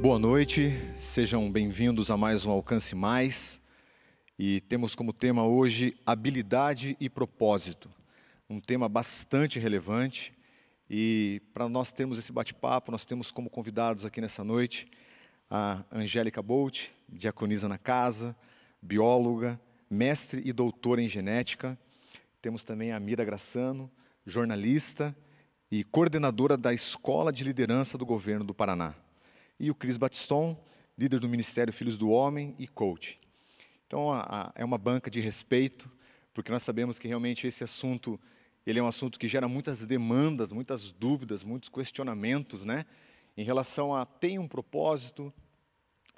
Boa noite, sejam bem-vindos a mais um Alcance Mais. E temos como tema hoje habilidade e propósito. Um tema bastante relevante. E para nós termos esse bate-papo, nós temos como convidados aqui nessa noite a Angélica Bolt, diaconisa na casa, bióloga, mestre e doutora em genética. Temos também a Mira Graçano, jornalista e coordenadora da Escola de Liderança do Governo do Paraná e o Cris Batiston, líder do Ministério Filhos do Homem e coach. Então, a, a, é uma banca de respeito, porque nós sabemos que realmente esse assunto, ele é um assunto que gera muitas demandas, muitas dúvidas, muitos questionamentos, né? Em relação a tem um propósito,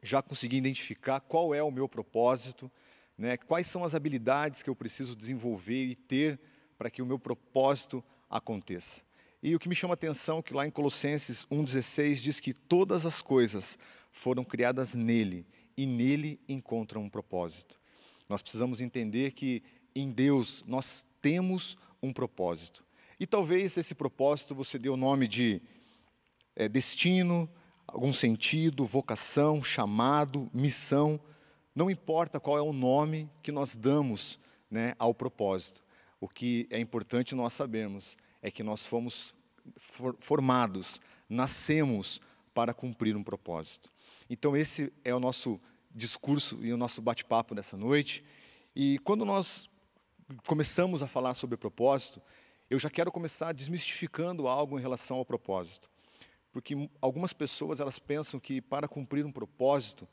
já consegui identificar qual é o meu propósito, né? Quais são as habilidades que eu preciso desenvolver e ter para que o meu propósito aconteça. E o que me chama a atenção é que lá em Colossenses 1,16 diz que todas as coisas foram criadas nele e nele encontram um propósito. Nós precisamos entender que em Deus nós temos um propósito. E talvez esse propósito você dê o nome de é, destino, algum sentido, vocação, chamado, missão. Não importa qual é o nome que nós damos né, ao propósito. O que é importante nós sabermos é que nós fomos formados, nascemos para cumprir um propósito. Então, esse é o nosso discurso e o nosso bate-papo dessa noite. E quando nós começamos a falar sobre propósito, eu já quero começar desmistificando algo em relação ao propósito. Porque algumas pessoas elas pensam que para cumprir um propósito,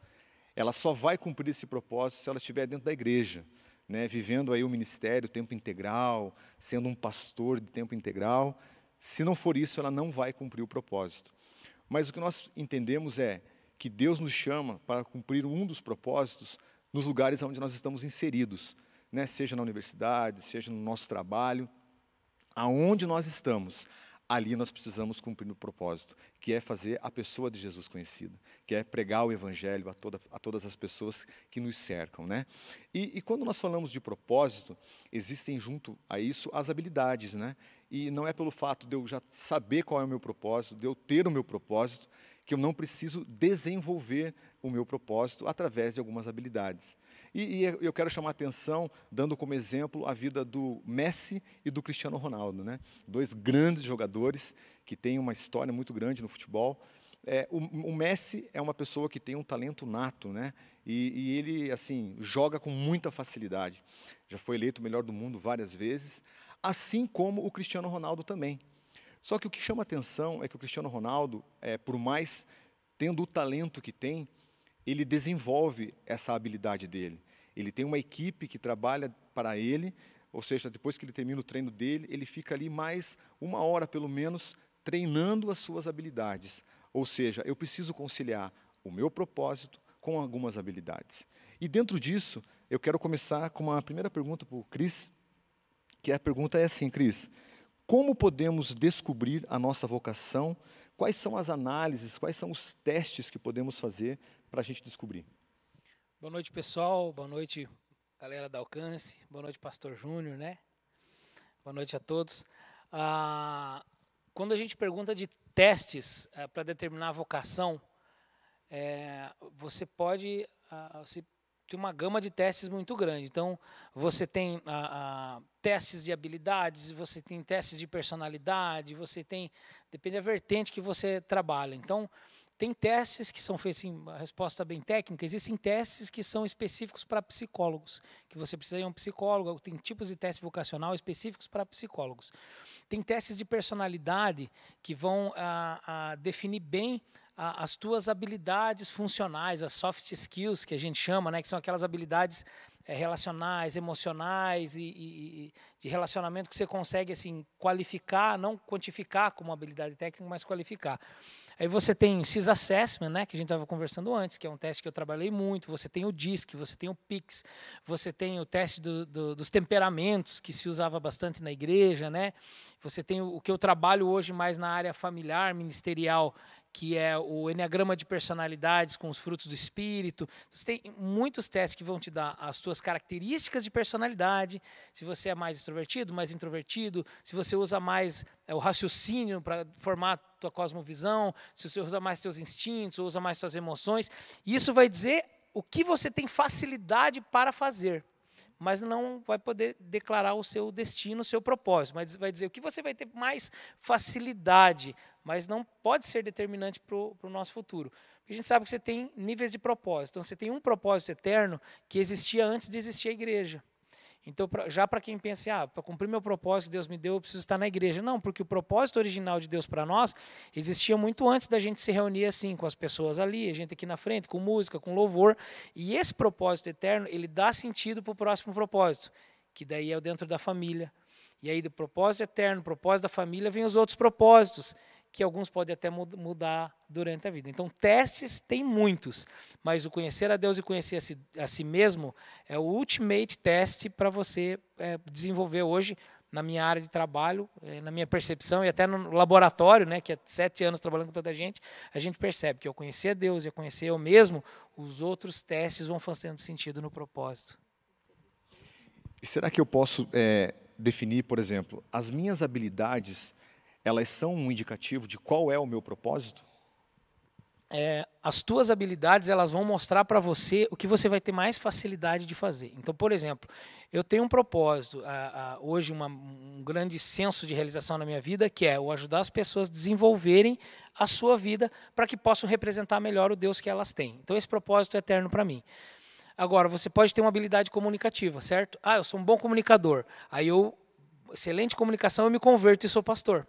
ela só vai cumprir esse propósito se ela estiver dentro da igreja, né, vivendo aí o ministério tempo integral, sendo um pastor de tempo integral. Se não for isso, ela não vai cumprir o propósito. Mas o que nós entendemos é que Deus nos chama para cumprir um dos propósitos nos lugares onde nós estamos inseridos, né? seja na universidade, seja no nosso trabalho, aonde nós estamos, ali nós precisamos cumprir o propósito, que é fazer a pessoa de Jesus conhecida, que é pregar o evangelho a, toda, a todas as pessoas que nos cercam, né? E, e, quando nós falamos de propósito, existem junto a isso as habilidades, né? E não é pelo fato de eu já saber qual é o meu propósito, de eu ter o meu propósito, que eu não preciso desenvolver o meu propósito através de algumas habilidades. E, e, é, eu quero chamar atenção, dando como exemplo a vida do Messi e do Cristiano Ronaldo, né? dois grandes jogadores que têm uma história muito grande no futebol. É, o, o, Messi é uma pessoa que tem um talento nato, né? E, e ele assim joga com muita facilidade. Já foi eleito o melhor do mundo várias vezes assim como o Cristiano Ronaldo também. Só que o que chama atenção é que o Cristiano Ronaldo, é, por mais tendo o talento que tem, ele desenvolve essa habilidade dele. Ele tem uma equipe que trabalha para ele, ou seja, depois que ele termina o treino dele, ele fica ali mais uma hora, pelo menos, treinando as suas habilidades. Ou seja, eu preciso conciliar o meu propósito com algumas habilidades. E dentro disso, eu quero começar com uma primeira pergunta para o Cris, que a pergunta é assim, Cris: como podemos descobrir a nossa vocação? Quais são as análises, quais são os testes que podemos fazer para a gente descobrir? Boa noite, pessoal. Boa noite, galera da Alcance. Boa noite, Pastor Júnior, né? Boa noite a todos. Ah, quando a gente pergunta de testes eh, para determinar a vocação, é, você pode, ah, você tem uma gama de testes muito grande. Então, você tem a, ah, a, ah, testes de habilidades, você tem testes de personalidade, você tem. Depende da vertente que você trabalha. Então, tem testes que são feitos em resposta bem técnica, existem testes que são específicos para psicólogos, que você precisa de um psicólogo, tem tipos de teste vocacional específicos para psicólogos. Tem testes de personalidade que vão a, ah, a definir bem a, as tuas habilidades funcionais, as soft skills que a gente chama, né, que são aquelas habilidades é, relacionais, emocionais e, e, e, de relacionamento que você consegue assim qualificar, não quantificar como habilidade técnica, mas qualificar. Aí você tem o CIS Assessment, né, que a gente estava conversando antes, que é um teste que eu trabalhei muito. Você tem o DISC, você tem o PIX, você tem o teste do, do, dos temperamentos, que se usava bastante na igreja. Né? Você tem o, o que eu trabalho hoje mais na área familiar, ministerial, que é o Enneagrama de Personalidades com os Frutos do Espírito. Você tem muitos testes que vão te dar as suas características de personalidade, se você é mais extrovertido, mais introvertido, se você usa mais é, o raciocínio para formar tua cosmovisão, se você usa mais seus instintos, usa mais suas emoções. Isso vai dizer o que você tem facilidade para fazer mas não vai poder declarar o seu destino, o seu propósito. Mas vai dizer o que você vai ter mais facilidade, mas não pode ser determinante para o nosso futuro. Porque a gente sabe que você tem níveis de propósito. Então, você tem um propósito eterno que existia antes de existir a igreja. Então, pra, já para quem pensa, ah, para cumprir meu propósito que Deus me deu, eu preciso estar na igreja. Não, porque o propósito original de Deus para nós existia muito antes da gente se reunir assim, com as pessoas ali, a gente aqui na frente, com música, com louvor. E esse propósito eterno, ele dá sentido para o próximo propósito, que daí é o dentro da família. E aí, do propósito eterno, propósito da família, vem os outros propósitos que alguns podem até mudar durante a vida. Então, testes tem muitos, mas o conhecer a Deus e conhecer a si, a si mesmo é o ultimate teste para você é, desenvolver hoje na minha área de trabalho, é, na minha percepção e até no laboratório, né, que há sete anos trabalhando com tanta gente, a gente percebe que ao conhecer a Deus e ao conhecer eu mesmo, os outros testes vão fazendo sentido no propósito. E será que eu posso é, definir, por exemplo, as minhas habilidades elas são um indicativo de qual é o meu propósito? É, as tuas habilidades elas vão mostrar para você o que você vai ter mais facilidade de fazer. Então, por exemplo, eu tenho um propósito a, a, hoje, uma, um grande senso de realização na minha vida, que é o ajudar as pessoas a desenvolverem a sua vida para que possam representar melhor o Deus que elas têm. Então, esse propósito é eterno para mim. Agora, você pode ter uma habilidade comunicativa, certo? Ah, eu sou um bom comunicador. Aí eu, excelente comunicação, eu me converto e sou pastor.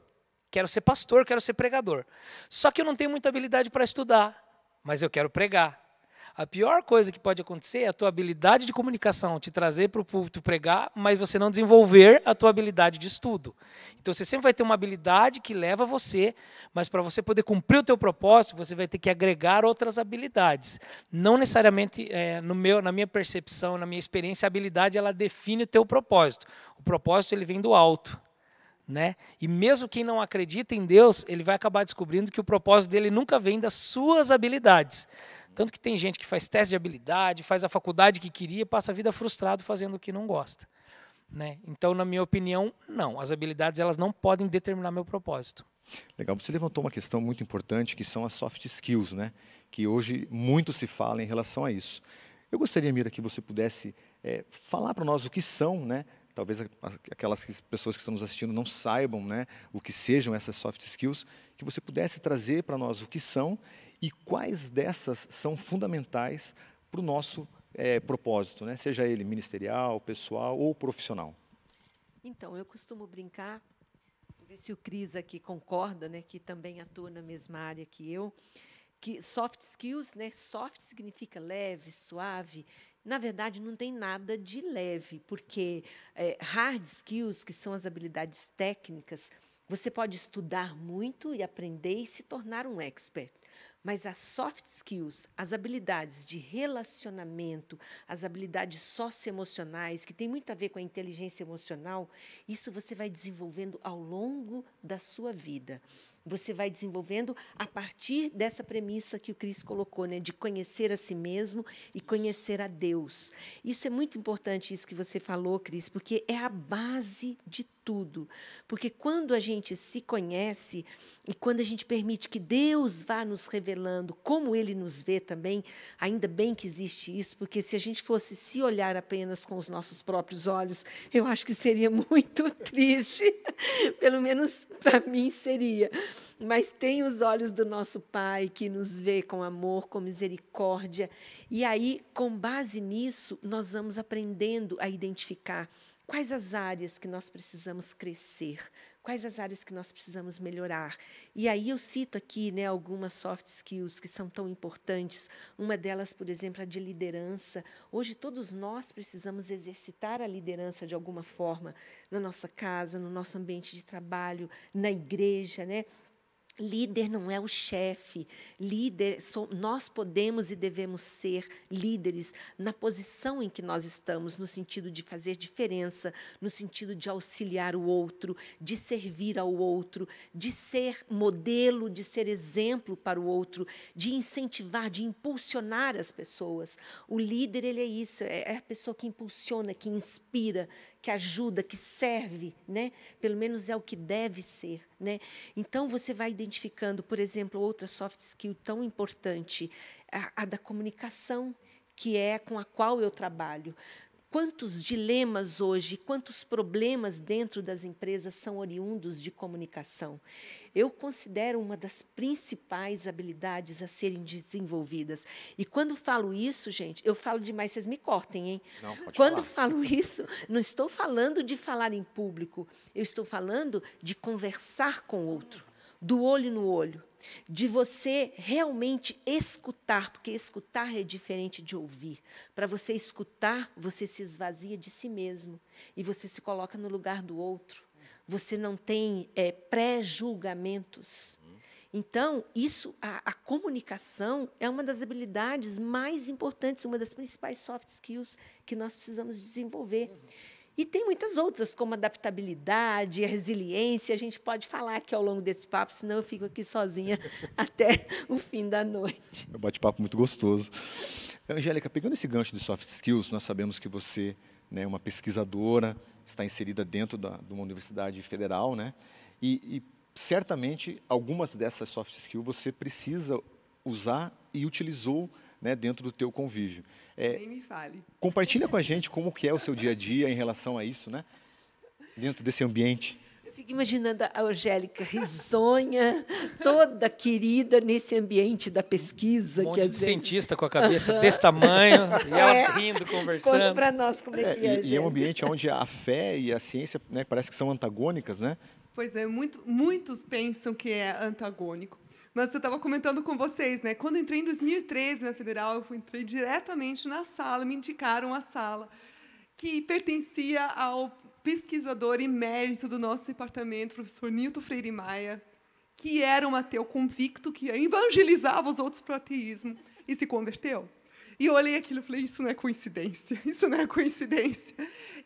Quero ser pastor, quero ser pregador. Só que eu não tenho muita habilidade para estudar, mas eu quero pregar. A pior coisa que pode acontecer é a tua habilidade de comunicação te trazer para o púlpito pregar, mas você não desenvolver a tua habilidade de estudo. Então você sempre vai ter uma habilidade que leva você, mas para você poder cumprir o teu propósito, você vai ter que agregar outras habilidades. Não necessariamente, é, no meu, na minha percepção, na minha experiência, a habilidade ela define o teu propósito. O propósito ele vem do alto né? E mesmo quem não acredita em Deus, ele vai acabar descobrindo que o propósito dele nunca vem das suas habilidades. Tanto que tem gente que faz teste de habilidade, faz a faculdade que queria e passa a vida frustrado fazendo o que não gosta. Né? Então, na minha opinião, não. As habilidades elas não podem determinar meu propósito. Legal. Você levantou uma questão muito importante que são as soft skills, né? Que hoje muito se fala em relação a isso. Eu gostaria, Mira, que você pudesse é, falar para nós o que são, né? talvez aquelas pessoas que estão nos assistindo não saibam né, o que sejam essas soft skills, que você pudesse trazer para nós o que são e quais dessas são fundamentais para o nosso é, propósito, né? seja ele ministerial, pessoal ou profissional. Então, eu costumo brincar, ver se o Cris aqui concorda, né, que também atua na mesma área que eu, que soft skills, né, soft significa leve, suave, na verdade, não tem nada de leve, porque é, hard skills, que são as habilidades técnicas, você pode estudar muito e aprender e se tornar um expert. Mas as soft skills, as habilidades de relacionamento, as habilidades socioemocionais, que tem muito a ver com a inteligência emocional, isso você vai desenvolvendo ao longo da sua vida. Você vai desenvolvendo a partir dessa premissa que o Cris colocou, né, de conhecer a si mesmo e conhecer a Deus. Isso é muito importante, isso que você falou, Cris, porque é a base de tudo. Porque quando a gente se conhece e quando a gente permite que Deus vá nos revelando como ele nos vê também, ainda bem que existe isso, porque se a gente fosse se olhar apenas com os nossos próprios olhos, eu acho que seria muito triste. Pelo menos para mim seria. Mas tem os olhos do nosso Pai que nos vê com amor, com misericórdia. E aí, com base nisso, nós vamos aprendendo a identificar quais as áreas que nós precisamos crescer, quais as áreas que nós precisamos melhorar. E aí eu cito aqui né, algumas soft skills que são tão importantes. Uma delas, por exemplo, é a de liderança. Hoje todos nós precisamos exercitar a liderança de alguma forma na nossa casa, no nosso ambiente de trabalho, na igreja, né? Líder não é o chefe, líder, so, nós podemos e devemos ser líderes na posição em que nós estamos, no sentido de fazer diferença, no sentido de auxiliar o outro, de servir ao outro, de ser modelo, de ser exemplo para o outro, de incentivar, de impulsionar as pessoas. O líder, ele é isso, é, é a pessoa que impulsiona, que inspira, que ajuda, que serve, né? Pelo menos é o que deve ser, né? Então você vai identificando, por exemplo, outra soft skill tão importante, a, a da comunicação, que é com a qual eu trabalho. Quantos dilemas hoje, quantos problemas dentro das empresas são oriundos de comunicação? Eu considero uma das principais habilidades a serem desenvolvidas. E quando falo isso, gente, eu falo demais, vocês me cortem, hein? Não, pode quando falar. falo isso, não estou falando de falar em público, eu estou falando de conversar com o outro do olho no olho, de você realmente escutar, porque escutar é diferente de ouvir. Para você escutar, você se esvazia de si mesmo e você se coloca no lugar do outro. Você não tem é, pré-julgamentos. Então, isso, a, a, comunicação é uma das habilidades mais importantes, uma das principais soft skills que nós precisamos desenvolver. Uhum. E tem muitas outras, como adaptabilidade, resiliência. A gente pode falar aqui ao longo desse papo, senão eu fico aqui sozinha até o fim da noite. É um bate-papo muito gostoso. Angélica, pegando esse gancho de soft skills, nós sabemos que você é né, uma pesquisadora, está inserida dentro da, de uma universidade federal, né? E, e certamente algumas dessas soft skills você precisa usar e utilizou né, dentro do teu convívio. É, Nem me fale. Compartilha com a gente como que é o seu dia a dia em relação a isso, né? Dentro desse ambiente. Eu fico imaginando a Angélica risonha, toda querida nesse ambiente da pesquisa. Um monte que, de vezes... cientista com a cabeça uhum. desse tamanho, e ela é. rindo, conversando. para nós como é, é que é. é e, e é um ambiente onde a fé e a ciência né, parece que são antagônicas, né? Pois é, muito, muitos pensam que é antagônico. Mas eu estava comentando com vocês, né? Quando entrei em 2013 na Federal, eu entrei diretamente na sala, me indicaram a sala que pertencia ao pesquisador emérito do nosso departamento, professor Nilton Freire Maia, que era um ateu convicto que evangelizava os outros para o ateísmo e se converteu. E eu olhei aquilo e falei, isso não é coincidência, isso não é coincidência.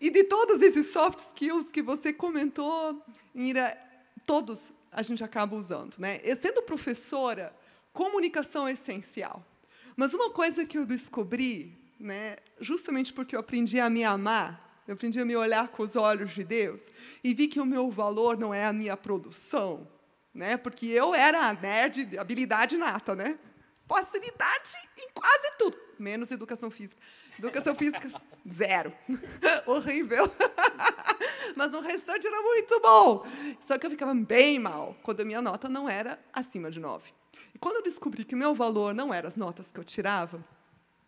E de todos esses soft skills que você comentou, Ira, todos a gente acaba usando. Né? Eu, sendo professora, comunicação é essencial. Mas uma coisa que eu descobri, né, justamente porque eu aprendi a me amar, eu aprendi a me olhar com os olhos de Deus e vi que o meu valor não é a minha produção, né? Porque eu era a nerd, habilidade nata, né? Facilidade em quase tudo, menos educação física. Educação física, zero. Horrível. Mas o restante era muito bom. Só que eu ficava bem mal quando a minha nota não era acima de nove. E quando eu descobri que o meu valor não eram as notas que eu tirava,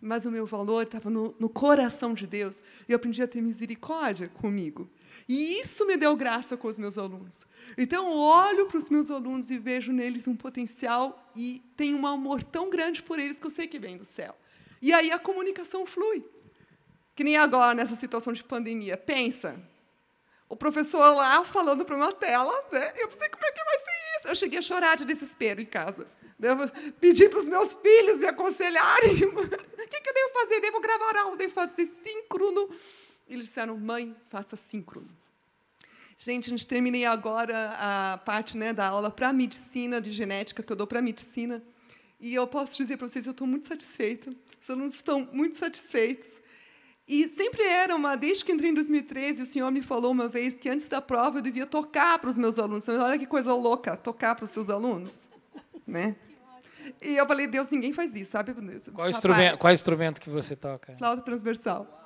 mas o meu valor estava no, no, coração de Deus, e eu aprendi a ter misericórdia comigo. E isso me deu graça com os meus alunos. Então, eu olho para os meus alunos e vejo neles um potencial e tenho um amor tão grande por eles que eu sei que vem do céu. E aí a comunicação flui. Que nem agora, nessa situação de pandemia. Pensa, o professor lá falando para uma tela, né? eu pensei, como é que vai ser isso? Eu cheguei a chorar de desespero em casa. Devo pedir para os meus filhos me aconselharem. O que, que eu devo fazer? Devo gravar aula, devo fazer síncrono. Eles disseram, mãe, faça síncrono. Gente, a gente terminei agora a parte né, da aula para medicina, de genética, que eu dou para medicina. E eu posso dizer para vocês, eu estou muito satisfeita. Os alunos estão muito satisfeitos. E sempre era uma, desde que entrei em 2013, o senhor me falou uma vez que antes da prova eu devia tocar para os meus alunos. Olha que coisa louca, tocar para os seus alunos, né? E eu falei, Deus, ninguém faz isso, sabe? Qual, instrumento, qual instrumento que você toca? Flauta transversal.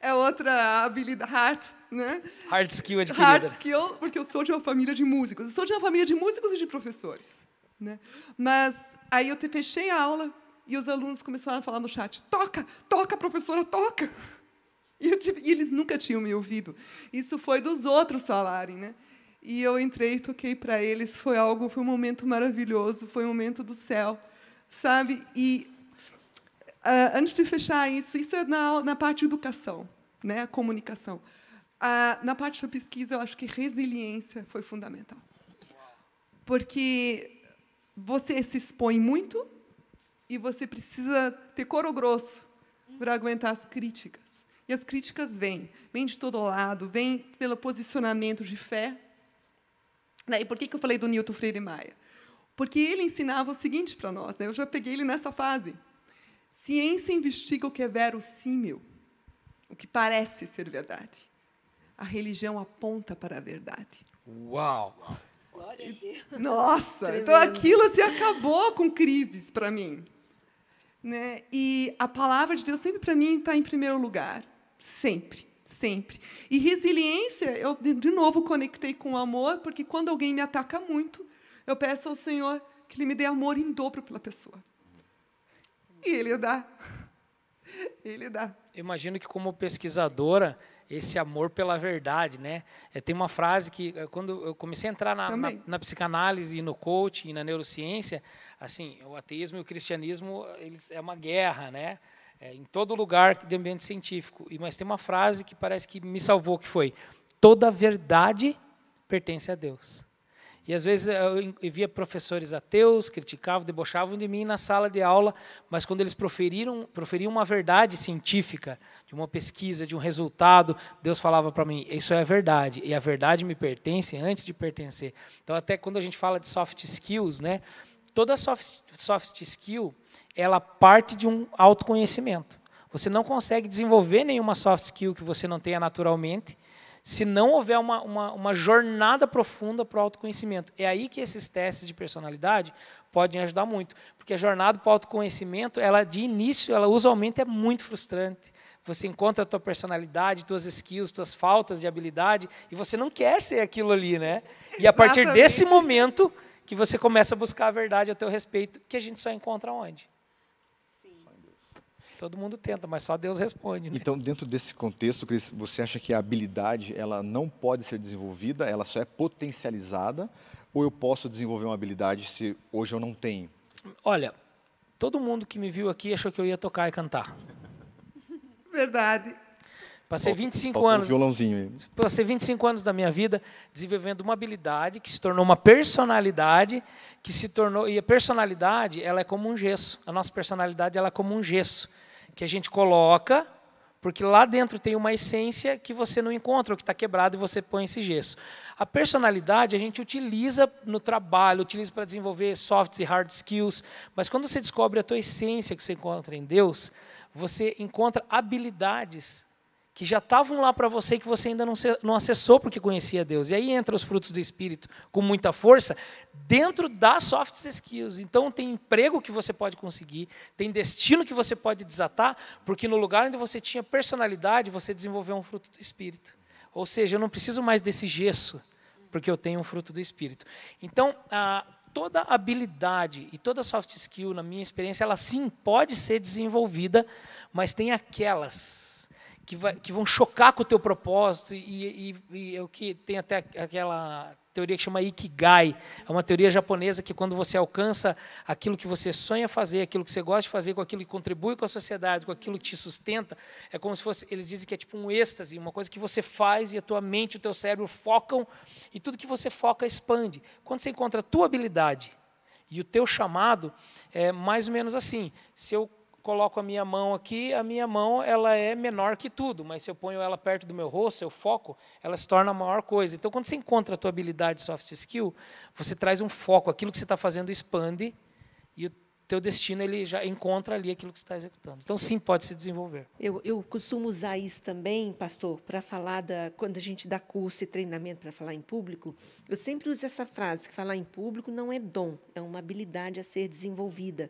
É outra habilidade, hard né? Hard skill é adquirida. Hard skill, porque eu sou de uma família de músicos. Eu sou de uma família de músicos e de professores. Né? Mas aí eu te fechei a aula e os alunos começaram a falar no chat: toca, toca, professora, toca. E, eu, e eles nunca tinham me ouvido. Isso foi dos outros falarem, né? E eu entrei, toquei para eles. Foi algo, foi um momento maravilhoso, foi um momento do céu, sabe? E uh, antes de fechar isso, isso é na, na parte de educação, né? A comunicação. Uh, na parte da pesquisa, eu acho que resiliência foi fundamental, porque você se expõe muito e você precisa ter couro grosso para aguentar as críticas. E as críticas vêm, vêm de todo lado, vêm pelo posicionamento de fé. E por que eu falei do Newton Freire Maia? Porque ele ensinava o seguinte para nós, né? eu já peguei ele nessa fase. Ciência investiga o que é verossímil, o que parece ser verdade. A religião aponta para a verdade. Uau! Glória a Deus. Nossa, então Tremendo. então aquilo se acabou com crises para mim. Né? E a palavra de Deus sempre para mim está em primeiro lugar, sempre, sempre. E resiliência, eu de novo conectei com o amor, porque quando alguém me ataca muito, eu peço ao Senhor que Ele me dê amor em dobro pela pessoa. E Ele dá. Ele dá. Imagino que como pesquisadora, esse amor pela verdade, né? É, tem uma frase que eh, quando eu comecei a entrar na, na, na, psicanálise, no coaching, na neurociência, assim, o ateísmo e o cristianismo eles é uma guerra, né? É, em todo lugar de ambiente científico. E mas tem uma frase que parece que me salvou que foi: toda verdade pertence a Deus. E às vezes eu via professores ateus, criticavam, debochavam de mim na sala de aula, mas quando eles proferiram, proferiam uma verdade científica, de uma pesquisa, de um resultado, Deus falava para mim: Isso é a verdade, e a verdade me pertence antes de pertencer. Então, até quando a gente fala de soft skills, né, toda soft, soft skill ela parte de um autoconhecimento. Você não consegue desenvolver nenhuma soft skill que você não tenha naturalmente se não houver uma, uma, uma jornada profunda para o autoconhecimento. É aí que esses testes de personalidade podem ajudar muito, porque a jornada para o autoconhecimento, ela de início, ela usualmente é muito frustrante. Você encontra a tua personalidade, tuas skills, tuas faltas de habilidade, e você não quer ser aquilo ali, né? E a partir Exatamente. desse momento que você começa a buscar a verdade a teu respeito, que a gente só encontra onde? Todo mundo tenta, mas só Deus responde. Né? Então, dentro desse contexto, Cris, você acha que a habilidade ela não pode ser desenvolvida, ela só é potencializada? Ou eu posso desenvolver uma habilidade se hoje eu não tenho? Olha, todo mundo que me viu aqui achou que eu ia tocar e cantar. Verdade. Passei 25 Falta anos. Um violãozinho aí. Passei 25 anos da minha vida desenvolvendo uma habilidade que se tornou uma personalidade, que se tornou e a personalidade, ela é como um gesso. A nossa personalidade ela é como um gesso que a gente coloca, porque lá dentro tem uma essência que você não encontra, o que está quebrado e você põe esse gesso. A personalidade a gente utiliza no trabalho, utiliza para desenvolver soft e hard skills, mas quando você descobre a tua essência que você encontra em Deus, você encontra habilidades que já estavam lá para você e que você ainda não, não acessou porque conhecia Deus. E aí entra os frutos do Espírito com muita força dentro das soft skills. Então tem emprego que você pode conseguir, tem destino que você pode desatar, porque no lugar onde você tinha personalidade, você desenvolveu um fruto do Espírito. Ou seja, eu não preciso mais desse gesso, porque eu tenho um fruto do Espírito. Então, a, toda habilidade e toda soft skill, na minha experiência, ela sim pode ser desenvolvida, mas tem aquelas que, vai, que vão chocar com o teu propósito e, e, e é o que tem até aquela teoria que chama Ikigai. É uma teoria japonesa que quando você alcança aquilo que você sonha fazer, aquilo que você gosta de fazer, com aquilo que contribui com a sociedade, com aquilo que te sustenta, é como se fosse, eles dizem que é tipo um êxtase, uma coisa que você faz e a tua mente, o teu cérebro focam e tudo que você foca expande. Quando você encontra a tua habilidade e o teu chamado, é mais ou menos assim. Se eu coloco a minha mão aqui, a minha mão ela é menor que tudo, mas se eu ponho ela perto do meu rosto, eu foco, ela se torna a maior coisa. Então, quando você encontra a tua habilidade soft skill, você traz um foco, aquilo que você está fazendo expande e o teu destino ele já encontra ali aquilo que você está executando. Então, sim, pode se desenvolver. Eu, eu costumo usar isso também, pastor, para falar da quando a gente dá curso e treinamento para falar em público. Eu sempre uso essa frase que falar em público não é dom, é uma habilidade a ser desenvolvida.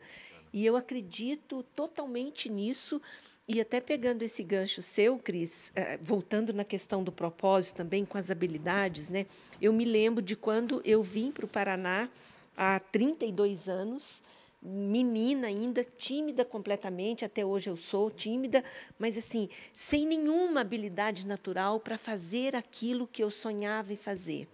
E eu acredito totalmente nisso. E até pegando esse gancho seu, Cris, eh, voltando na questão do propósito também com as habilidades, né? Eu me lembro de quando eu vim para o Paraná há 32 anos menina ainda, tímida completamente, até hoje eu sou tímida, mas assim, sem nenhuma habilidade natural para fazer aquilo que eu sonhava em fazer.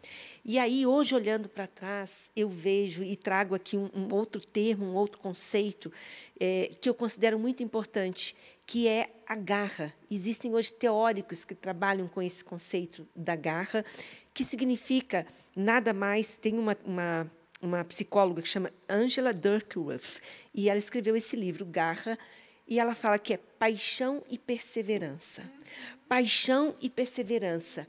E aí, hoje, olhando para trás, eu vejo e trago aqui um, um outro termo, um outro conceito é, que eu considero muito importante, que é a garra. Existem hoje teóricos que trabalham com esse conceito da garra, que significa nada mais, tem uma, uma uma psicóloga que chama Angela Duckworth, e ela escreveu esse livro, Garra, e ela fala que é paixão e perseverança. Paixão e perseverança.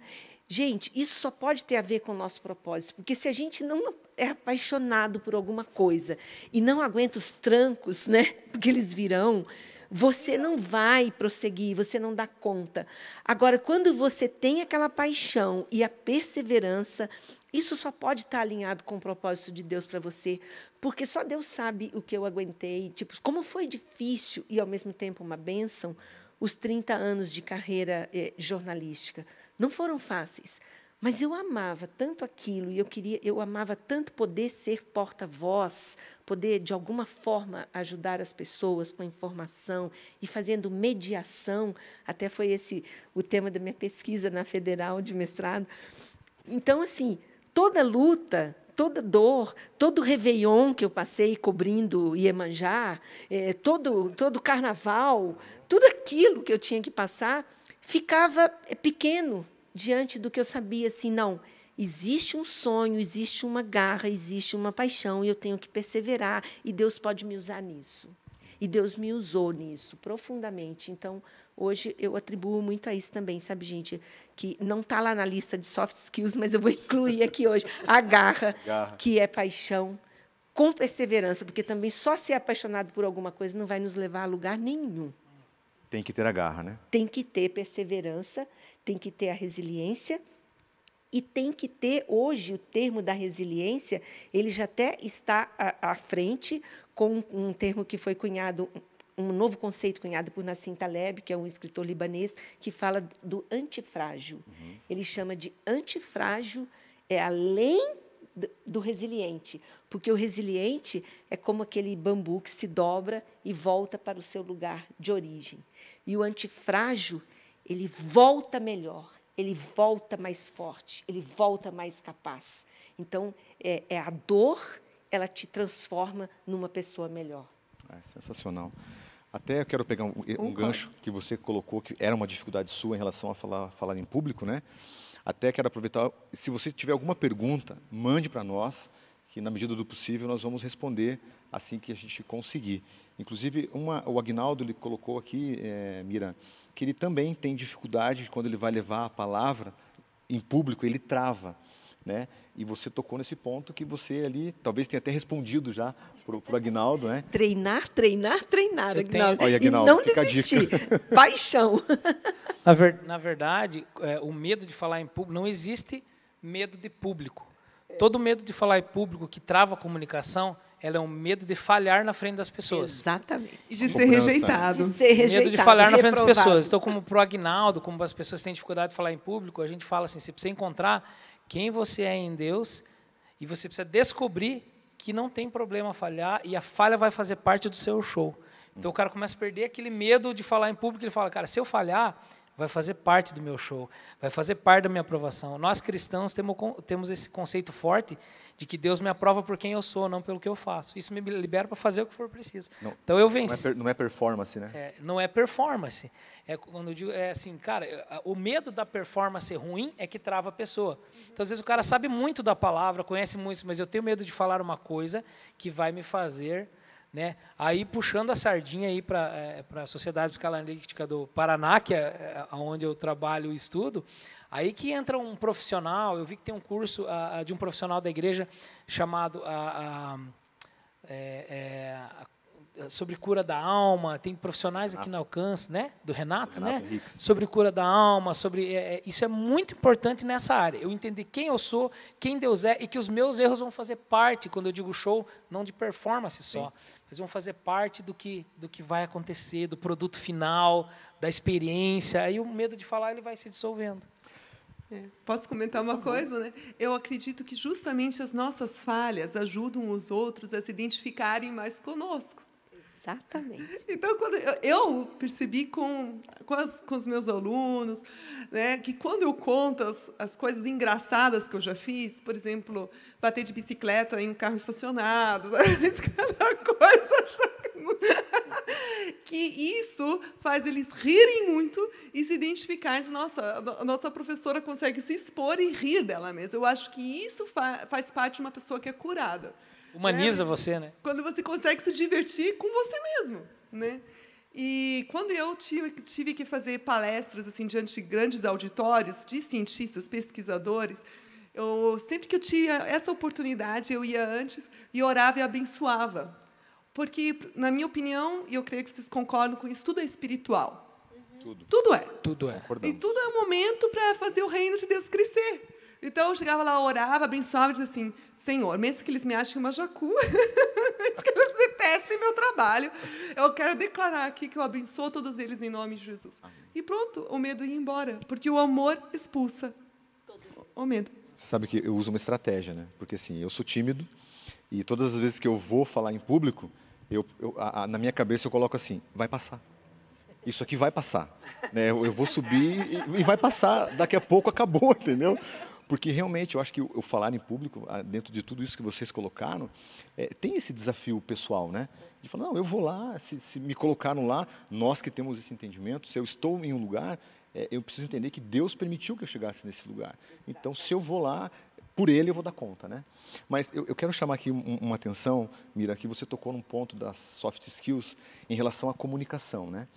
Gente, isso só pode ter a ver com o nosso propósito, porque se a gente não é apaixonado por alguma coisa e não aguenta os trancos, né? Porque eles virão, você não vai prosseguir, você não dá conta. Agora, quando você tem aquela paixão e a perseverança, isso só pode estar alinhado com o propósito de Deus para você, porque só Deus sabe o que eu aguentei, tipo, como foi difícil e ao mesmo tempo uma bênção os 30 anos de carreira eh, jornalística. Não foram fáceis, mas eu amava tanto aquilo e eu queria, eu amava tanto poder ser porta-voz, poder de alguma forma ajudar as pessoas com informação e fazendo mediação, até foi esse o tema da minha pesquisa na federal de mestrado. Então assim, toda luta toda dor, todo réveillon que eu passei cobrindo Iemanjá, eh, todo, todo carnaval, tudo aquilo que eu tinha que passar ficava eh, pequeno diante do que eu sabia assim, não, existe um sonho, existe uma garra, existe uma paixão e eu tenho que perseverar e Deus pode me usar nisso. E Deus me usou nisso profundamente. Então, hoje eu atribuo muito a isso também, sabe, gente? Que não está lá na lista de soft skills, mas eu vou incluir aqui hoje a garra, garra. que é paixão com perseverança, porque também só ser apaixonado por alguma coisa não vai nos levar a lugar nenhum. Tem que ter a garra, né? Tem que ter perseverança tem que ter a resiliência e tem que ter hoje o termo da resiliência, ele já até está à, à frente com um termo que foi cunhado um novo conceito cunhado por Nassim Taleb, que é um escritor libanês, que fala do antifrágil. Uhum. Ele chama de antifrágil é além do, do resiliente, porque o resiliente é como aquele bambu que se dobra e volta para o seu lugar de origem. E o antifrágil ele volta melhor, ele volta mais forte, ele volta mais capaz. Então, é, é a dor, ela te transforma numa pessoa melhor. É sensacional. Até eu quero pegar um, um gancho que você colocou, que era uma dificuldade sua em relação a falar, falar em público, né? Até quero aproveitar, se você tiver alguma pergunta, mande para nós, que na medida do possível nós vamos responder assim que a gente conseguir. Inclusive, uma, o Agnaldo ele colocou aqui, é, Mira, que ele também tem dificuldade quando ele vai levar a palavra em público, ele trava. Né? E você tocou nesse ponto que você ali talvez tenha até respondido já para o Agnaldo, né? Treinar, treinar, treinar, Agnaldo. Olha, Agnaldo, e não desistir. Paixão. Na, ver, na verdade, é, o medo de falar em público, não existe medo de público. Todo medo de falar em público que trava a comunicação ela é um medo de falhar na frente das pessoas. Exatamente. E de ser rejeitado. De ser rejeitado. Medo de falhar reprovado. na frente das pessoas. Então, como o Agnaldo, como as pessoas têm dificuldade de falar em público, a gente fala assim, você precisa encontrar quem você é em Deus e você precisa descobrir que não tem problema falhar e a falha vai fazer parte do seu show. Então, o cara começa a perder aquele medo de falar em público, ele fala, cara, se eu falhar, vai fazer parte do meu show, vai fazer parte da minha aprovação. Nós cristãos temos, temos esse conceito forte de que Deus me aprova por quem eu sou, não pelo que eu faço. Isso me libera para fazer o que for preciso. Não, então eu venci. Não é, per, não é performance, né? É, não é performance. É quando eu digo, é assim, cara, o medo da performance ruim é que trava a pessoa. Então às vezes o cara sabe muito da palavra, conhece muito, mas eu tenho medo de falar uma coisa que vai me fazer né? Aí puxando a sardinha aí para é, a Sociedade Escalanalítica do Paraná, que é, é onde eu trabalho e estudo, aí que entra um profissional, eu vi que tem um curso a, a, de um profissional da igreja chamado a, a é, é, eh, sobre cura da alma, tem profissionais aqui no alcance, né? Do Renato, Renato né? Hicks. Sobre cura da alma, sobre é, isso é muito importante nessa área. Eu entender quem eu sou, quem Deus é e que os meus erros vão fazer parte quando eu digo show, não de performance só, Sim. mas vão fazer parte do que do que vai acontecer, do produto final, da experiência. Aí o medo de falar ele vai se dissolvendo. É, posso comentar uma coisa? Né? Eu acredito que justamente as nossas falhas ajudam os outros a se identificarem mais conosco. Exatamente. Então, quando eu, eu percebi com, com, as, com, os meus alunos né, que quando eu conto as, as coisas engraçadas que eu já fiz, por exemplo, bater de bicicleta em um carro estacionado, cada coisa. que isso faz eles rirem muito e se identificarem nossa, a nossa professora consegue se expor e rir dela mesma. Eu acho que isso fa faz parte de uma pessoa que é curada. Humaniza né? você, né? Quando você consegue se divertir com você mesmo, né? E quando eu tive, tive que fazer palestras assim diante de grandes auditórios de cientistas, pesquisadores, eu sempre que eu tinha essa oportunidade, eu ia antes e orava e abençoava. Porque na minha opinião, e eu creio que vocês concordam com isso, tudo é espiritual. Tudo. Tudo é. Tudo é. E tudo é um momento para fazer o reino de Deus crescer. Então eu chegava lá, orava, abençoava e dizia assim: Senhor, mesmo que eles me achem uma jacu, que eles detestem meu trabalho, eu quero declarar aqui que eu abençoo todos eles em nome de Jesus. Amém. E pronto, o medo ia embora, porque o amor expulsa o medo. Você sabe que eu uso uma estratégia, né? Porque assim, eu sou tímido e todas as vezes que eu vou falar em público, eu, eu a, a, na minha cabeça eu coloco assim: vai passar isso aqui vai passar. Né? Eu vou subir e, vai passar. Daqui a pouco acabou, entendeu? Porque realmente eu acho que o, falar em público, ah, dentro de tudo isso que vocês colocaram, é, tem esse desafio pessoal, né? De falar, não, eu vou lá, se, se me colocaram lá, nós que temos esse entendimento, se eu estou em um lugar, é, eu preciso entender que Deus permitiu que eu chegasse nesse lugar. Então, se eu vou lá, por ele eu vou dar conta, né? Mas eu, eu quero chamar aqui uma atenção, Mira, que você tocou num ponto das soft skills em relação à comunicação, né?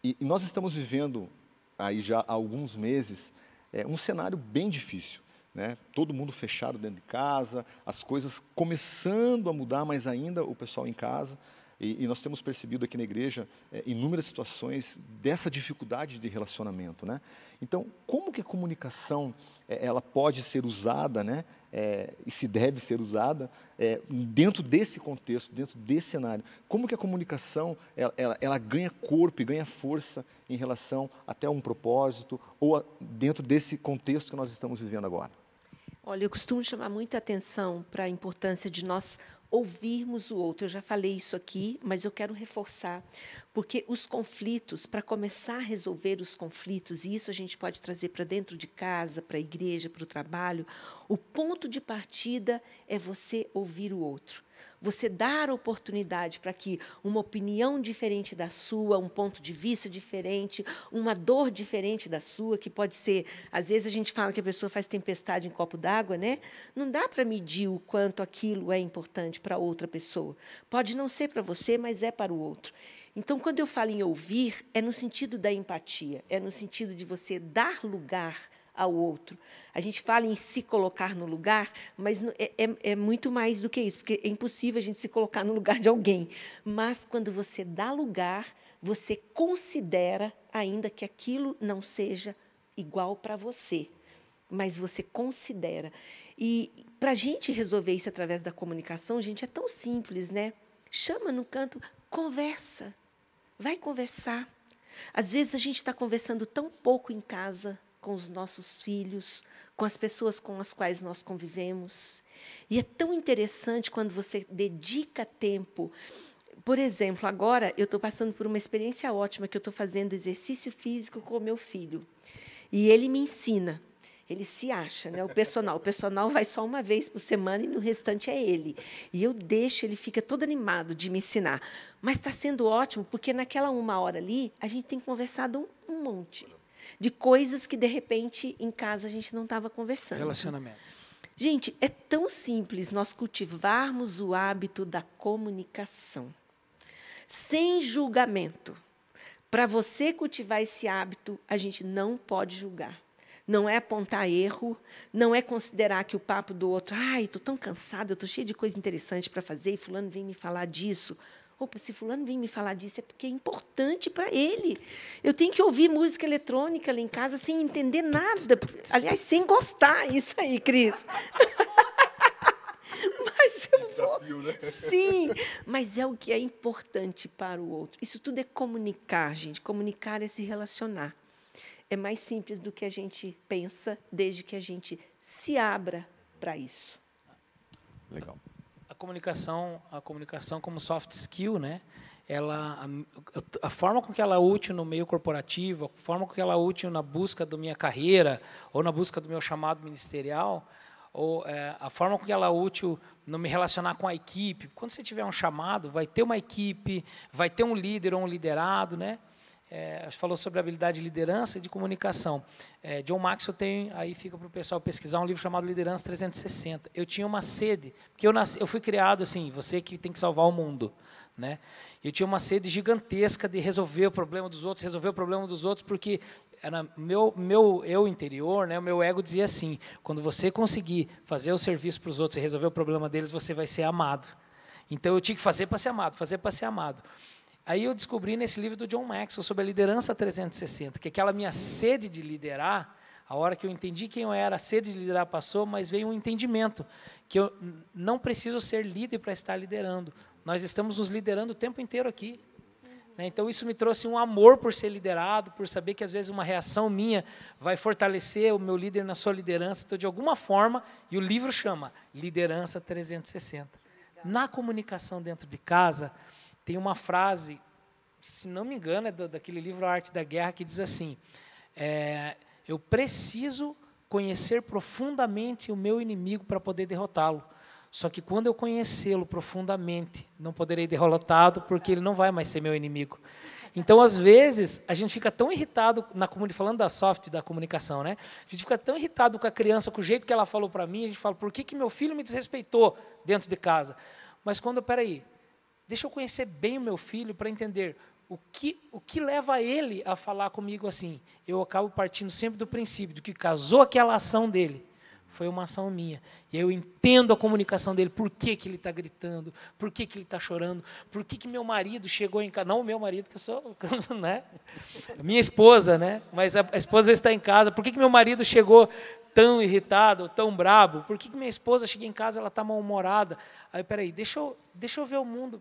E, e nós estamos vivendo aí já há alguns meses é, um cenário bem difícil. Né? Todo mundo fechado dentro de casa, as coisas começando a mudar, mas ainda o pessoal em casa. E, e nós temos percebido aqui na igreja é, inúmeras situações dessa dificuldade de relacionamento, né? Então, como que a comunicação é, ela pode ser usada, né? É, e se deve ser usada é, dentro desse contexto, dentro desse cenário? Como que a comunicação ela, é, ela, ela ganha corpo e ganha força em relação até a um propósito ou a, dentro desse contexto que nós estamos vivendo agora? Olha, eu costumo chamar muita atenção para a importância de nós ouvirmos o outro. Eu já falei isso aqui, mas eu quero reforçar, porque os conflitos, para começar a resolver os conflitos, e isso a gente pode trazer para dentro de casa, para a igreja, para o trabalho, o ponto de partida é você ouvir o outro você dar oportunidade para que uma opinião diferente da sua, um ponto de vista diferente, uma dor diferente da sua, que pode ser, às vezes a gente fala que a pessoa faz tempestade em copo d'água, né? Não dá para medir o quanto aquilo é importante para outra pessoa. Pode não ser para você, mas é para o outro. Então, quando eu falo em ouvir, é no sentido da empatia, é no sentido de você dar lugar ao outro. A gente fala em se colocar no lugar, mas é, é, é, muito mais do que isso, porque é impossível a gente se colocar no lugar de alguém. Mas quando você dá lugar, você considera, ainda que aquilo não seja igual para você, mas você considera. E para a gente resolver isso através da comunicação, gente, é tão simples, né? Chama no canto, conversa, vai conversar. Às vezes a gente está conversando tão pouco em casa com os nossos filhos, com as pessoas com as quais nós convivemos. E é tão interessante quando você dedica tempo. Por exemplo, agora eu estou passando por uma experiência ótima que eu estou fazendo exercício físico com o meu filho. E ele me ensina. Ele se acha, né? O personal. O personal vai só uma vez por semana e no restante é ele. E eu deixo, ele fica todo animado de me ensinar. Mas está sendo ótimo, porque naquela uma hora ali, a gente tem conversado um, um monte de coisas que de repente em casa a gente não estava conversando. Relacionamento. Gente, é tão simples nós cultivarmos o hábito da comunicação, sem julgamento. Para você cultivar esse hábito, a gente não pode julgar. Não é apontar erro, não é considerar que o papo do outro, ai, estou tão cansado, estou cheio de coisa interessante para fazer e fulano vem me falar disso. Opa, se fulano vem me falar disso é porque é importante para ele. Eu tenho que ouvir música eletrônica lá em casa sem entender nada. Aliás, sem gostar. Isso aí, Cris. mas eu vou... Né? Sim, mas é o que é importante para o outro. Isso tudo é comunicar, gente. Comunicar é se relacionar. É mais simples do que a gente pensa, desde que a gente se abra para isso. Legal comunicação, a comunicação como soft skill, né? Ela, a, a, forma com que ela é útil no meio corporativo, a forma com que ela é útil na busca da minha carreira ou na busca do meu chamado ministerial, ou é, a forma com que ela é útil no me relacionar com a equipe. Quando você tiver um chamado, vai ter uma equipe, vai ter um líder ou um liderado, né? é, falou sobre a habilidade de liderança e de comunicação. É, John Maxwell tem, aí fica para o pessoal pesquisar, um livro chamado Liderança 360. Eu tinha uma sede, porque eu, nasci, eu fui criado assim, você que tem que salvar o mundo. Né? Eu tinha uma sede gigantesca de resolver o problema dos outros, resolver o problema dos outros, porque era meu, meu eu interior, né, o meu ego dizia assim, quando você conseguir fazer o serviço para os outros e resolver o problema deles, você vai ser amado. Então eu tinha que fazer para ser amado, fazer para ser amado. Aí eu descobri nesse livro do John Maxwell sobre a liderança 360, que aquela minha sede de liderar, a hora que eu entendi quem eu era, a sede de liderar passou, mas veio um entendimento que eu não preciso ser líder para estar liderando. Nós estamos nos liderando o tempo inteiro aqui. Né? Então isso me trouxe um amor por ser liderado, por saber que às vezes uma reação minha vai fortalecer o meu líder na sua liderança, então de alguma forma, e o livro chama Liderança 360. Na comunicação dentro de casa, tem uma frase, se não me engano, é do, daquele livro Arte da Guerra, que diz assim: é, Eu preciso conhecer profundamente o meu inimigo para poder derrotá-lo. Só que quando eu conhecê-lo profundamente, não poderei derrotá-lo, porque ele não vai mais ser meu inimigo. Então, às vezes, a gente fica tão irritado, na falando da soft, da comunicação, né? A gente fica tão irritado com a criança, com o jeito que ela falou para mim, a gente fala, por que, que meu filho me desrespeitou dentro de casa? Mas quando, peraí, Deixa eu conhecer bem o meu filho para entender o que, o que leva ele a falar comigo assim. Eu acabo partindo sempre do princípio, do que casou aquela ação dele. Foi uma ação minha. E eu entendo a comunicação dele. Por que, que ele está gritando? Por que, que ele está chorando? Por que, que meu marido chegou em casa? Não o meu marido, que eu sou. Né? Minha esposa, né? Mas a, esposa está em casa. Por que, que meu marido chegou tão irritado, tão brabo? Por que, que minha esposa chega em casa ela está mal-humorada? Aí, peraí, deixa eu, deixa eu ver o mundo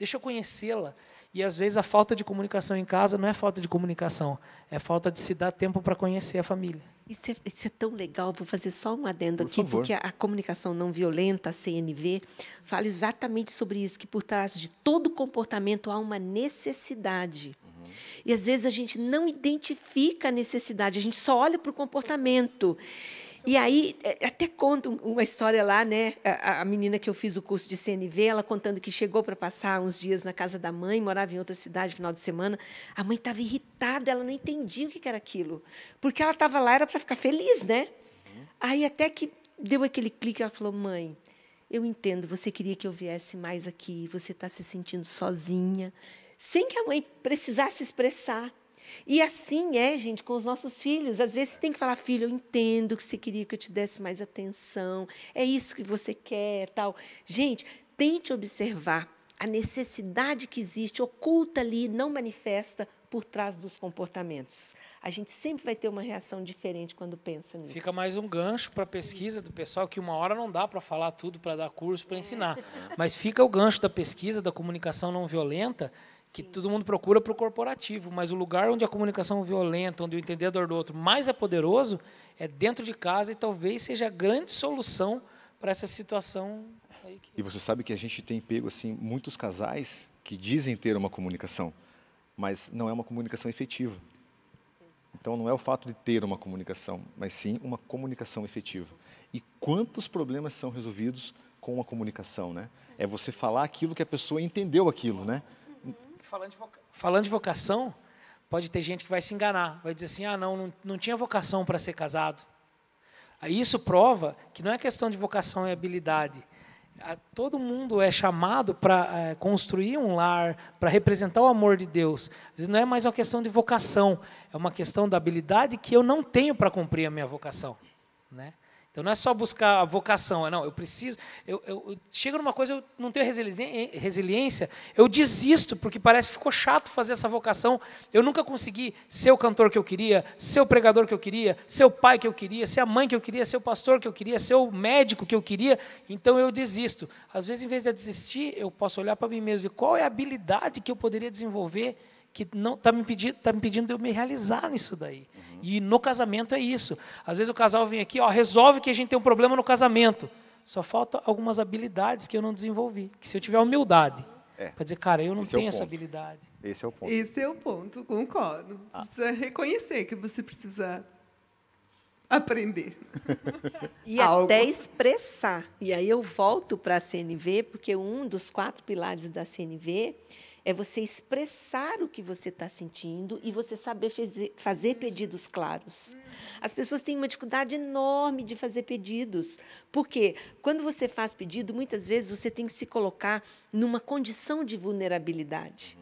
deixa eu conhecê-la. E às vezes a falta de comunicação em casa não é falta de comunicação, é falta de se dar tempo para conhecer a família. Isso é, isso é, tão legal. Vou fazer só um adendo por aqui, favor. porque a, a, comunicação não violenta, a CNV, fala exatamente sobre isso, que por trás de todo comportamento há uma necessidade. Uhum. E às vezes a gente não identifica a necessidade, a gente só olha para o comportamento. E aí, é, até conto uma história lá, né? A, a, menina que eu fiz o curso de CNV, ela contando que chegou para passar uns dias na casa da mãe, morava em outra cidade, final de semana. A mãe estava irritada, ela não entendia o que era aquilo. Porque ela estava lá, era para ficar feliz, né? Aí, até que deu aquele clique, ela falou: mãe, eu entendo, você queria que eu viesse mais aqui, você está se sentindo sozinha, sem que a mãe precisasse expressar. E assim é, gente, com os nossos filhos. Às vezes tem que falar, filho, eu entendo que você queria que eu te desse mais atenção, é isso que você quer, tal. Gente, tente observar a necessidade que existe, oculta ali, não manifesta por trás dos comportamentos. A gente sempre vai ter uma reação diferente quando pensa nisso. Fica mais um gancho para a pesquisa Isso. do pessoal, que uma hora não dá para falar tudo, para dar curso, para é. ensinar. Mas fica o gancho da pesquisa, da comunicação não violenta, que todo mundo procura para o corporativo, mas o lugar onde a comunicação é violenta, onde o entendedor do outro mais é poderoso, é dentro de casa e talvez seja a grande solução para essa situação. Que... E você sabe que a gente tem pego assim muitos casais que dizem ter uma comunicação, mas não é uma comunicação efetiva. Então não é o fato de ter uma comunicação, mas sim uma comunicação efetiva. E quantos problemas são resolvidos com uma comunicação, né? É você falar aquilo que a pessoa entendeu aquilo, né? falando de, voca... falando de vocação, pode ter gente que vai se enganar, vai dizer assim: ah, não, não, não tinha vocação para ser casado. Isso prova que não é questão de vocação e habilidade. Todo mundo é chamado para é, construir um lar, para representar o amor de Deus. Não é mais uma questão de vocação, é uma questão da habilidade que eu não tenho para cumprir a minha vocação. Né? Então não é só buscar a vocação, é não, eu preciso. Eu, eu, eu chego numa coisa, eu não tenho eh, resiliência, eu desisto, porque parece que ficou chato fazer essa vocação. Eu nunca consegui ser o cantor que eu queria, ser o pregador que eu queria, ser o pai que eu queria, ser a mãe que eu queria, ser o pastor que eu queria, ser o médico que eu queria, então eu desisto. Às vezes, em vez de desistir, eu posso olhar para mim mesmo e qual é a habilidade que eu poderia desenvolver que não está me pedindo, tá me pedindo de eu me realizar nisso daí. Uhum. E no casamento é isso. Às vezes o casal vem aqui, ó, resolve que a gente tem um problema no casamento. Só falta algumas habilidades que eu não desenvolvi. Que se eu tiver humildade, é. para dizer, cara, eu não Esse é tenho é essa habilidade. Esse é o ponto. Esse é o ponto, concordo. Ah. Precisa reconhecer que você precisa aprender. e Algo. até expressar. E aí eu volto para a CNV, porque um dos quatro pilares da CNV é você expressar o que você está sentindo e você saber fazer, pedidos claros. As pessoas têm uma dificuldade enorme de fazer pedidos. Porque quando você faz pedido, muitas vezes você tem que se colocar numa condição de vulnerabilidade.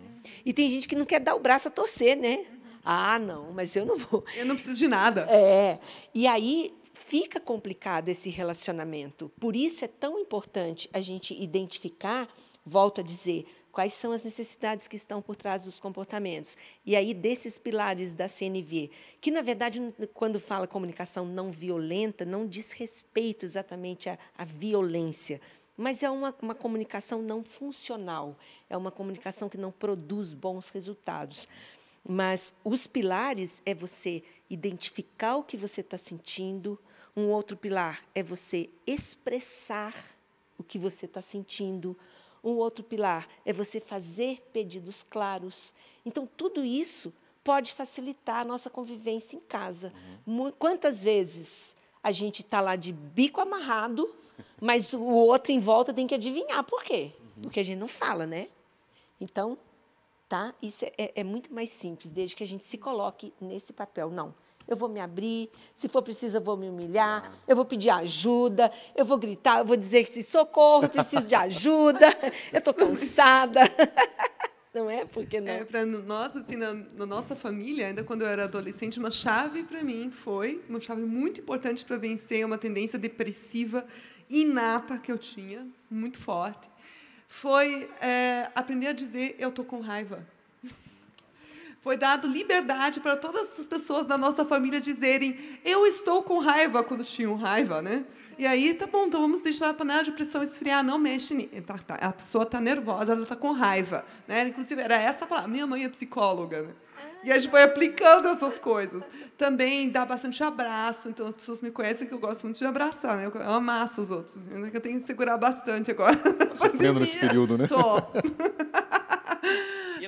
E tem gente que não quer dar o braço a torcer, né? Ah, não, mas eu não vou. Eu não preciso de nada. É. E aí fica complicado esse relacionamento. Por isso é tão importante a gente identificar, volto a dizer, quais são as necessidades que estão por trás dos comportamentos. E aí, desses pilares da CNV, que, na verdade, quando fala comunicação não violenta, não diz respeito exatamente à, à violência, mas é uma, uma comunicação não funcional, é uma comunicação que não produz bons resultados. Mas os pilares é você identificar o que você está sentindo, um outro pilar é você expressar o que você está sentindo, um outro pilar é você fazer pedidos claros. Então, tudo isso pode facilitar a nossa convivência em casa. Uhum. Quantas vezes a gente está lá de bico amarrado, mas o outro em volta tem que adivinhar por quê? Uhum. Porque a gente não fala, né? Então, tá? Isso é, é, é muito mais simples, desde que a gente se coloque nesse papel. Não, eu vou me abrir, se for preciso, eu vou me humilhar, ah. eu vou pedir ajuda, eu vou gritar, eu vou dizer que socorro, preciso de ajuda, eu estou é cansada. Não é? Porque não. É, para nós, assim, na, na, nossa família, ainda quando eu era adolescente, uma chave para mim foi, uma chave muito importante para vencer uma tendência depressiva inata que eu tinha, muito forte, foi é, aprender a dizer: eu estou com raiva foi dado liberdade para todas as pessoas da nossa família dizerem: eu estou com raiva quando tinham raiva, né? E aí, tá bom, então vamos deixar né, a panela de pressão esfriar, não mexe. Tá, tá, a pessoa está nervosa, ela está com raiva. Né? Inclusive, era essa a palavra. Minha mãe é psicóloga. Né? E a gente foi aplicando essas coisas. Também dá bastante abraço, então as pessoas me conhecem que eu gosto muito de abraçar, né? Eu amasso os outros. Né? Eu tenho que segurar bastante agora. Sofrendo nesse período, né? Tô.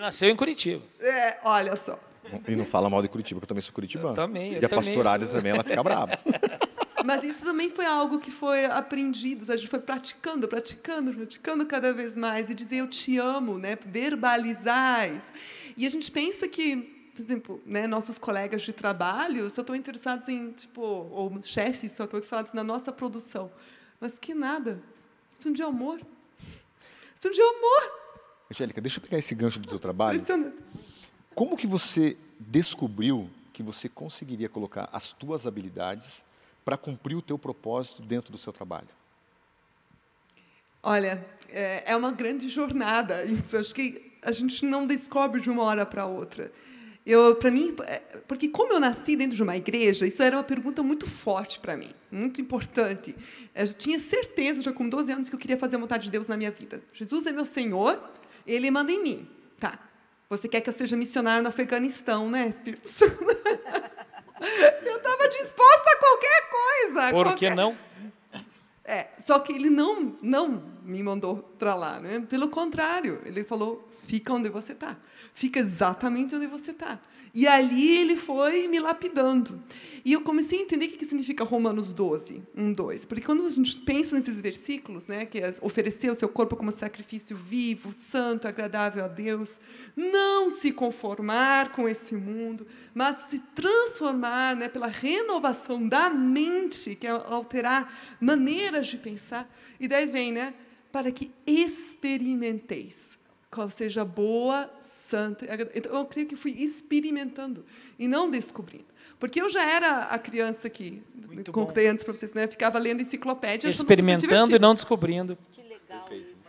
nasceu em Curitiba. É, olha só. E não fala mal de Curitiba, porque eu também sou curitibano. Eu também, eu e a também. pastorada também, ela fica brava. Mas isso também foi algo que foi aprendido, a gente foi praticando, praticando, praticando cada vez mais e dizer eu te amo, né? Verbalizar E a gente pensa que por exemplo, né, nossos colegas de trabalho só estão interessados em, tipo, ou chefes só estão interessados na nossa produção. Mas que nada. Precisam é de amor. Precisam é de amor. Angélica, deixa eu pegar esse gancho do seu trabalho. Como que você descobriu que você conseguiria colocar as tuas habilidades para cumprir o teu propósito dentro do seu trabalho? Olha, é, é uma grande jornada isso. Acho que a gente não descobre de uma hora para outra. Eu, para mim, é, porque como eu nasci dentro de uma igreja, isso era uma pergunta muito forte para mim, muito importante. Eu tinha certeza já com 12 anos que eu queria fazer a vontade de Deus na minha vida. Jesus é meu Senhor, ele manda em mim. Tá. Você quer que eu seja missionário no Afeganistão, né, Espírito Santo? eu estava disposta a qualquer coisa. Por qualquer... que não? É, só que ele não, não me mandou para lá, né? Pelo contrário, ele falou: fica onde você está, fica exatamente onde você está. E ali ele foi me lapidando. E eu comecei a entender o que significa Romanos 12, 1, 2. Porque quando a gente pensa nesses versículos, né, que é oferecer o seu corpo como sacrifício vivo, santo, agradável a Deus, não se conformar com esse mundo, mas se transformar né, pela renovação da mente, que é alterar maneiras de pensar. E daí vem, né? Para que experimenteis qual seja boa, santa. Então, eu creio que fui experimentando e não descobrindo. Porque eu já era a criança que, Muito contei antes para vocês, né? ficava lendo enciclopédia. Experimentando e não descobrindo. Que legal Perfeito. isso.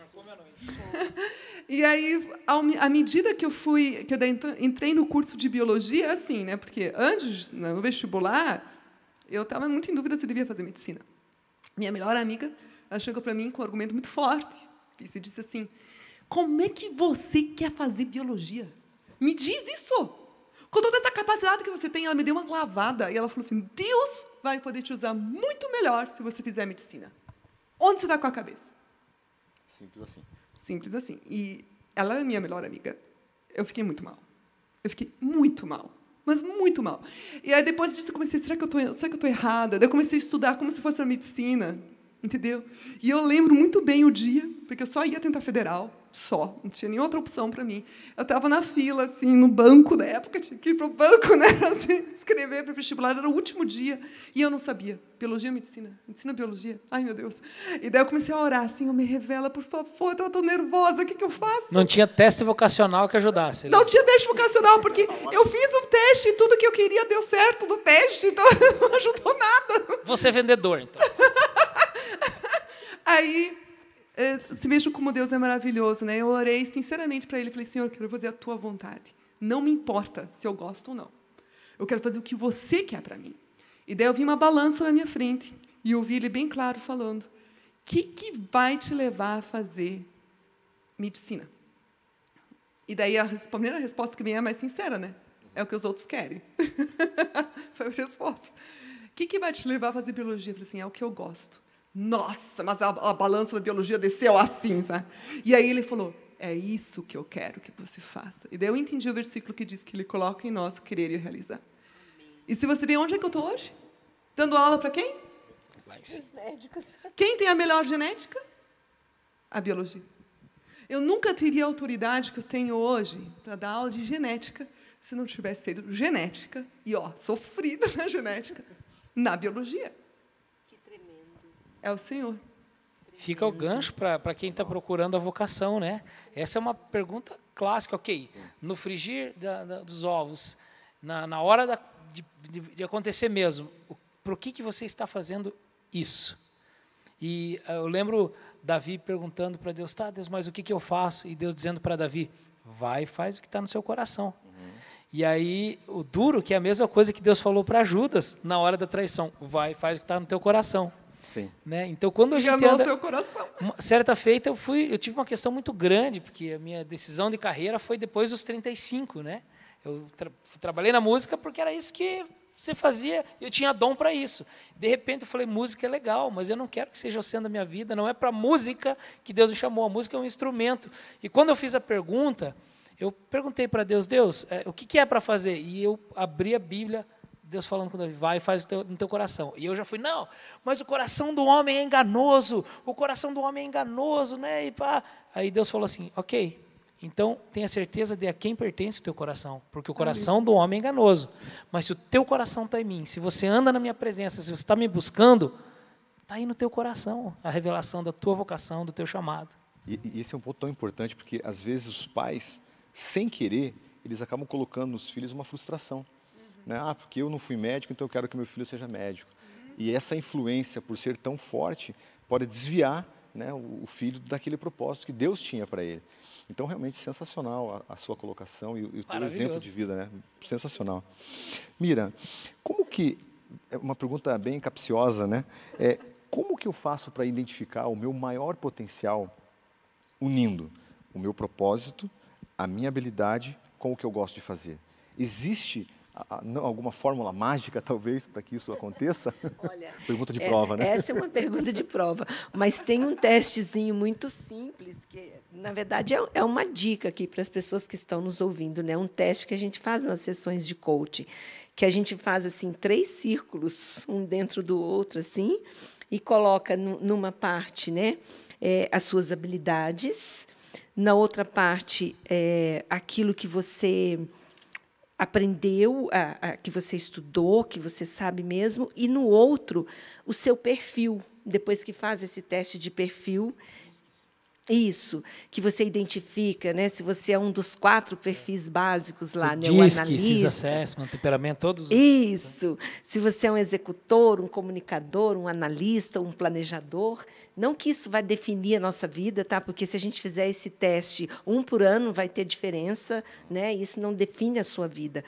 e aí, à medida que eu fui, que eu entrei no curso de biologia, assim, né? Porque antes, né, no vestibular, eu estava muito em dúvida se eu devia fazer medicina. Minha melhor amiga chegou para mim com um argumento muito forte. E se disse assim: como é que você quer fazer biologia? Me diz isso! Com toda essa capacidade que você tem, ela me deu uma lavada e ela falou assim: Deus vai poder te usar muito melhor se você fizer medicina. Onde você está com a cabeça? Simples assim. Simples assim. E ela era é minha melhor amiga. Eu fiquei muito mal. Eu fiquei muito mal. Mas muito mal. E aí depois disso eu comecei, será que eu estou, errada? Daí eu comecei a estudar como se fosse a medicina. Entendeu? E eu lembro muito bem o dia, porque eu só ia tentar federal, só, não tinha nenhuma outra opção para mim. Eu estava na fila, assim, no banco da época, tinha que ir para o banco, né? Assim, escrever para o vestibular, era o último dia, e eu não sabia. Biologia ou medicina? Medicina ou biologia? Ai, meu Deus. E daí eu comecei a orar, assim, eu oh, me revela, por favor, eu tão nervosa, o que, que eu faço? Não tinha teste vocacional que ajudasse. Né? Não tinha teste vocacional, porque eu fiz um teste e tudo que eu queria deu certo no teste, então não ajudou nada. Você é vendedor, então. Aí eh, se vejam como Deus é maravilhoso, né? Eu orei sinceramente para ele, falei: "Senhor, eu quero fazer a tua vontade. Não me importa se eu gosto ou não. Eu quero fazer o que você quer para mim." E daí eu vi uma balança na minha frente e ouvi ele bem claro falando: "Que que vai te levar a fazer medicina?" E daí a primeira resposta que vem é mais sincera, né? É o que os outros querem. Foi a resposta. O que, que vai te levar a fazer biologia? Eu falei assim, é o que eu gosto. Nossa, mas a, a balança da biologia desceu assim, sabe? E aí ele falou: É isso que eu quero que você faça. E daí eu entendi o versículo que diz que ele coloca em nós o querer e o realizar. E se você vê onde é que eu estou hoje? Dando aula para quem? Os médicos. Quem tem a melhor genética? A biologia. Eu nunca teria a autoridade que eu tenho hoje para dar aula de genética se não tivesse feito genética e ó, sofrido na genética, na biologia é o Senhor. Fica o gancho para quem está procurando a vocação, né? Essa é uma pergunta clássica, ok? No frigir da, da, dos ovos, na, na hora da, de, de, acontecer mesmo, Por que, que você está fazendo isso? E eh, eu lembro Davi perguntando para Deus, tá, Deus, mas o que, que eu faço? E Deus dizendo para Davi, vai e faz o que está no seu coração. Uhum. E aí, o duro, que é a mesma coisa que Deus falou para Judas na hora da traição, vai e faz o que está no teu coração. Sim. Né? Então, quando a gente Enganou anda... seu coração. certa feita, eu, fui, eu tive uma questão muito grande, porque a minha decisão de carreira foi depois dos 35, né? Eu tra trabalhei na música porque era isso que você fazia, eu tinha dom para isso. De repente eu falei, música é legal, mas eu não quero que seja o centro da minha vida, não é para música que Deus me chamou, a música é um instrumento. E quando eu fiz a pergunta, eu perguntei para Deus, Deus, é, o que, que é para fazer? E eu abri a Bíblia, Deus falando com Davi, vai e faz no teu coração. E eu já fui, não, mas o coração do homem é enganoso, o coração do homem é enganoso, né? E pá. Aí Deus falou assim, ok, então tenha certeza de a quem pertence o teu coração, porque o coração do homem é enganoso. Mas se o teu coração está em mim, se você anda na minha presença, se você está me buscando, está aí no teu coração a revelação da tua vocação, do teu chamado. E, e esse é um ponto tão importante, porque às vezes os pais, sem querer, eles acabam colocando nos filhos uma frustração. Né? Ah, porque eu não fui médico, então eu quero que meu filho seja médico. E essa influência, por ser tão forte, pode desviar né, o filho daquele propósito que Deus tinha para ele. Então, realmente sensacional a, a sua colocação e, e o teu exemplo de vida, né? Sensacional. Mira, como que. É uma pergunta bem capciosa, né? É, como que eu faço para identificar o meu maior potencial unindo o meu propósito, a minha habilidade com o que eu gosto de fazer? Existe alguma fórmula mágica, talvez, para que isso aconteça? Olha, pergunta de é, prova, né? Essa é uma pergunta de prova. Mas tem um testezinho muito simples, que, na verdade, é, é uma dica aqui para as pessoas que estão nos ouvindo, né? Um teste que a gente faz nas sessões de coaching, que a gente faz assim três círculos, um dentro do outro, assim, e coloca numa parte né, é, as suas habilidades, na outra parte, é, aquilo que você aprendeu, a, a, que você estudou, que você sabe mesmo, e no outro, o seu perfil. Depois que faz esse teste de perfil, isso, que você identifica, né? Se você é um dos quatro perfis básicos lá, né? o né? DISC, o analista. assessment, temperamento, todos os... Isso. Se você é um executor, um comunicador, um analista, um planejador, não que isso vai definir a nossa vida, tá? Porque se a gente fizer esse teste um por ano, vai ter diferença, né? Isso não define a sua vida.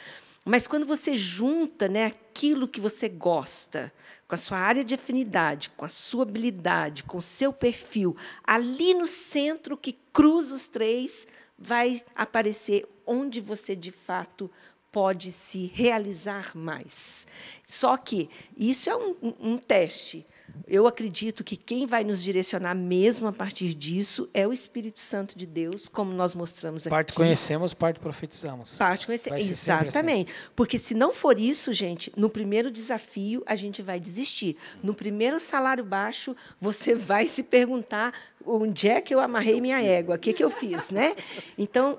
Mas quando você junta né, aquilo que você gosta, com a sua área de afinidade, com a sua habilidade, com o seu perfil, ali no centro que cruza os três, vai aparecer onde você de fato pode se realizar mais. Só que isso é um, um teste. Eu acredito que quem vai nos direcionar mesmo a partir disso é o Espírito Santo de Deus, como nós mostramos parte aqui. Parte conhecemos, parte profetizamos. Parte conhecemos, exatamente. Assim. Porque se não for isso, gente, no primeiro desafio a gente vai desistir. No primeiro salário baixo, você vai se perguntar onde é que eu amarrei minha égua, o que, que eu fiz, né? Então,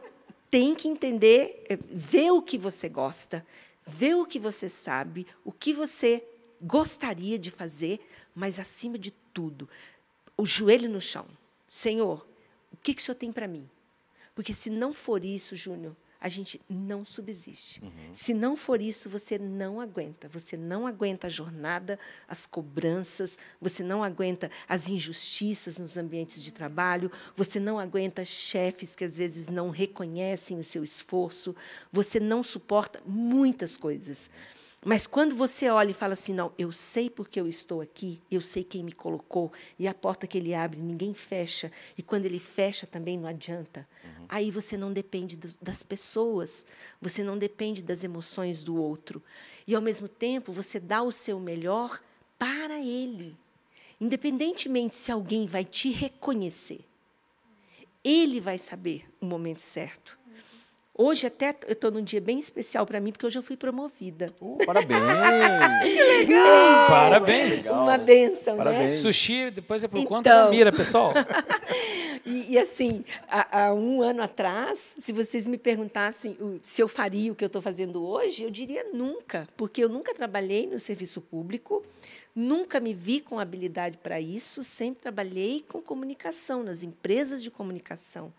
tem que entender, é, ver o que você gosta, ver o que você sabe, o que você gostaria de fazer mas acima de tudo, o joelho no chão. Senhor, o que, que o Senhor tem para mim? Porque se não for isso, Júnior, a gente não subsiste. Uhum. Se não for isso, você não aguenta. Você não aguenta a jornada, as cobranças, você não aguenta as injustiças nos ambientes de trabalho, você não aguenta chefes que às vezes não reconhecem o seu esforço, você não suporta muitas coisas. Mas quando você olha e fala assim, não, eu sei porque eu estou aqui, eu sei quem me colocou, e a porta que ele abre, ninguém fecha, e quando ele fecha também não adianta. Uhum. Aí você não depende do, das pessoas, você não depende das emoções do outro. E ao mesmo tempo, você dá o seu melhor para ele. Independentemente se alguém vai te reconhecer, ele vai saber o momento certo. Hoje até eu estou num dia bem especial para mim, porque hoje eu fui promovida. Uh, parabéns! que legal! Parabéns! Uma benção, né? parabéns. né? Sushi, depois é por então... conta da então. mira, pessoal. e, e, assim, há, há, um ano atrás, se vocês me perguntassem se eu faria o que eu estou fazendo hoje, eu diria nunca, porque eu nunca trabalhei no serviço público, nunca me vi com habilidade para isso, sempre trabalhei com comunicação, nas empresas de comunicação.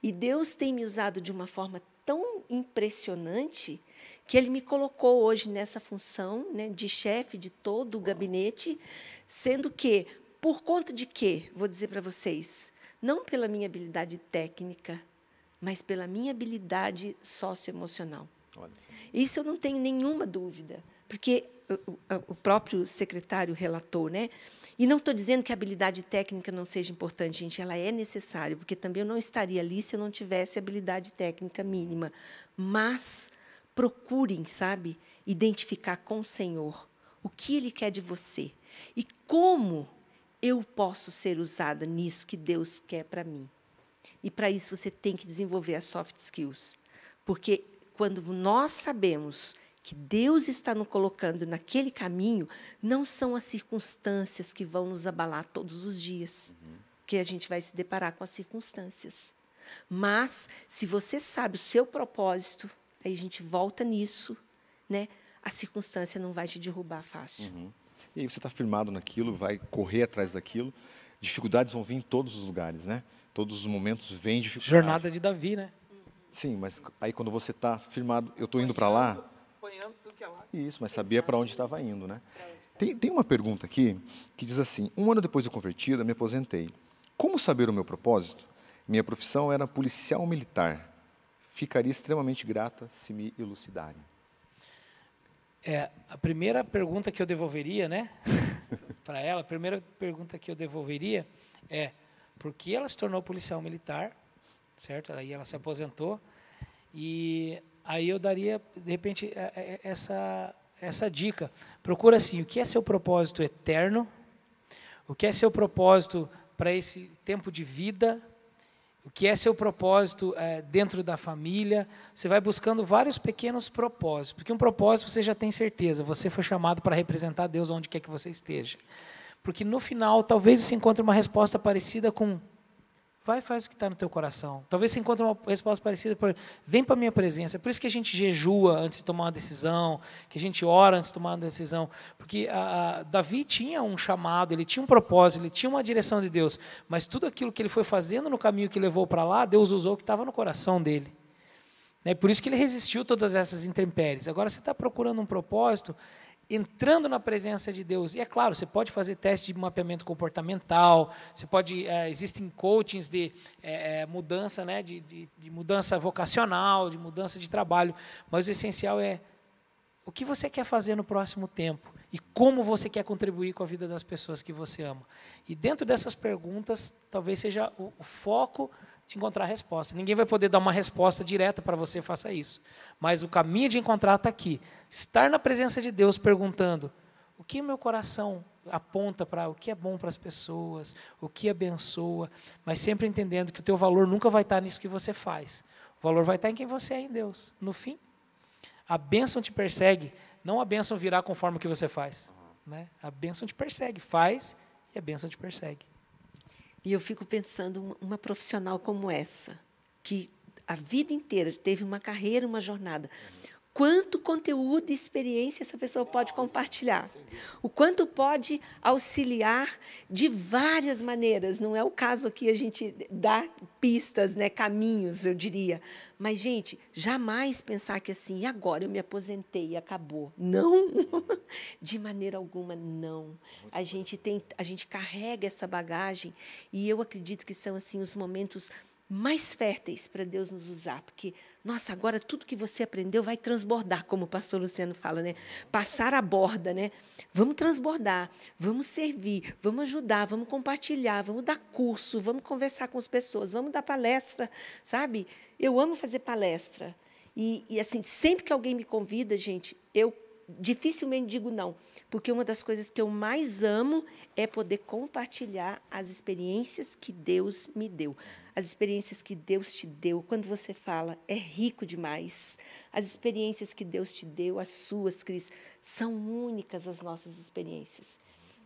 E Deus tem me usado de uma forma tão impressionante que ele me colocou hoje nessa função né, de chefe de todo o gabinete, sendo que, por conta de quê? Vou dizer para vocês, não pela minha habilidade técnica, mas pela minha habilidade socioemocional. Isso eu não tenho nenhuma dúvida porque o próprio secretário relatou, né? E não estou dizendo que a habilidade técnica não seja importante, gente, ela é necessária, porque também eu não estaria ali se eu não tivesse habilidade técnica mínima. Mas procurem, sabe, identificar com o Senhor o que Ele quer de você e como eu posso ser usada nisso que Deus quer para mim. E para isso você tem que desenvolver as soft skills, porque quando nós sabemos que Deus está nos colocando naquele caminho não são as circunstâncias que vão nos abalar todos os dias, uhum. que a gente vai se deparar com as circunstâncias. Mas se você sabe o seu propósito, aí a gente volta nisso, né? A circunstância não vai te derrubar fácil. Uhum. E aí você está firmado naquilo, vai correr atrás daquilo. Dificuldades vão vir em todos os lugares, né? Todos os momentos vêm dificuldades. Jornada de Davi, né? Sim, mas aí quando você está firmado, eu estou indo para lá, que ela. É Isso, mas sabia para onde estava indo, né? Tem, tem uma pergunta aqui que diz assim: um ano depois de convertida, me aposentei. Como saber o meu propósito? Minha profissão era policial militar. Ficaria extremamente grata se me elucidarem. É, a primeira pergunta que eu devolveria, né? para ela, a primeira pergunta que eu devolveria é: por que ela se tornou policial militar? Certo? Aí ela se aposentou. E Aí eu daria, de repente, é, é, é, essa, essa dica. Procura assim, o que é seu propósito eterno? O que é seu propósito para esse tempo de vida? O que é seu propósito é, dentro da família? Você vai buscando vários pequenos propósitos, porque um propósito você já tem certeza, você foi chamado para representar Deus onde quer que você esteja. Porque no final, talvez você encontre uma resposta parecida com Vai, faz o que está no teu coração. Talvez você encontre uma resposta parecida. Por... Vem para a minha presença. É por isso que a gente jejua antes de tomar uma decisão, que a gente ora antes de tomar uma decisão. Porque a, a Davi tinha um chamado, ele tinha um propósito, ele tinha uma direção de Deus. Mas tudo aquilo que ele foi fazendo no caminho que levou para lá, Deus usou o que estava no coração dele. É Por isso que ele resistiu todas essas intempéries. Agora você está procurando um propósito entrando na presença de Deus. E é claro, você pode fazer teste de mapeamento comportamental, você pode é, existem coachings de é, mudança, né, de, de, de, mudança vocacional, de mudança de trabalho, mas o essencial é o que você quer fazer no próximo tempo e como você quer contribuir com a vida das pessoas que você ama. E dentro dessas perguntas, talvez seja o, o foco de encontrar a resposta. Ninguém vai poder dar uma resposta direta para você, faça isso. Mas o caminho de encontrar está aqui. Estar na presença de Deus perguntando: o que meu coração aponta para o que é bom para as pessoas, o que abençoa, mas sempre entendendo que o teu valor nunca vai estar tá nisso que você faz. O valor vai estar tá em quem você é em Deus. No fim, a bênção te persegue, não a bênção virá conforme o que você faz. Né? A bênção te persegue, faz e a bênção te persegue. E eu fico pensando, uma profissional como essa, que a vida inteira teve uma carreira, uma jornada, quanto conteúdo e experiência essa pessoa pode compartilhar, o quanto pode auxiliar de várias maneiras. Não é o caso aqui a gente dá pistas, né, caminhos, eu diria. Mas gente, jamais pensar que assim, agora eu me aposentei e acabou. Não. De maneira alguma, não. a gente tem, a gente carrega essa bagagem e eu acredito que são assim os momentos mais férteis para Deus nos usar, porque nossa, agora tudo que você aprendeu vai transbordar, como o pastor Luciano fala, né? Passar a borda, né? Vamos transbordar, vamos servir, vamos ajudar, vamos compartilhar, vamos dar curso, vamos conversar com as pessoas, vamos dar palestra, sabe? Eu amo fazer palestra. E, e assim, sempre que alguém me convida, gente, eu dificilmente digo não, porque uma das coisas que eu mais amo é poder compartilhar as experiências que Deus me deu. As experiências que Deus te deu, quando você fala, é rico demais. As experiências que Deus te deu, as suas, Cris, são únicas as nossas experiências.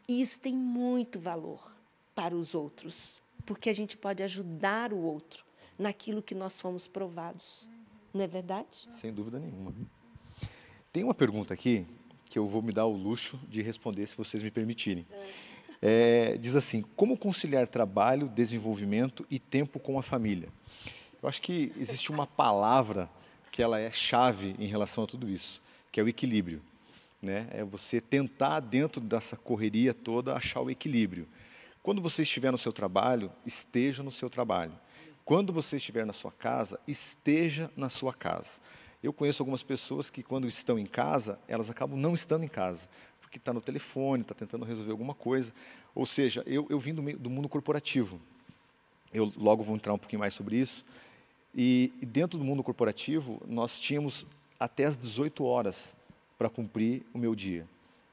E isso tem muito valor para os outros, porque a gente pode ajudar o outro naquilo que nós fomos provados. Não é verdade? Sem dúvida nenhuma. Tem uma pergunta aqui que eu vou me dar o luxo de responder, se vocês me permitirem. É. é, diz assim: como conciliar trabalho, desenvolvimento e tempo com a família? Eu acho que existe uma palavra que ela é chave em relação a tudo isso, que é o equilíbrio. Né? É você tentar, dentro dessa correria toda, achar o equilíbrio. Quando você estiver no seu trabalho, esteja no seu trabalho. Quando você estiver na sua casa, esteja na sua casa. Eu conheço algumas pessoas que, quando estão em casa, elas acabam não estando em casa, porque está no telefone, está tentando resolver alguma coisa. Ou seja, eu, eu vim do, meio, do mundo corporativo. Eu logo vou entrar um pouquinho mais sobre isso. E, e dentro do mundo corporativo, nós tínhamos até as 18 horas para cumprir o meu dia.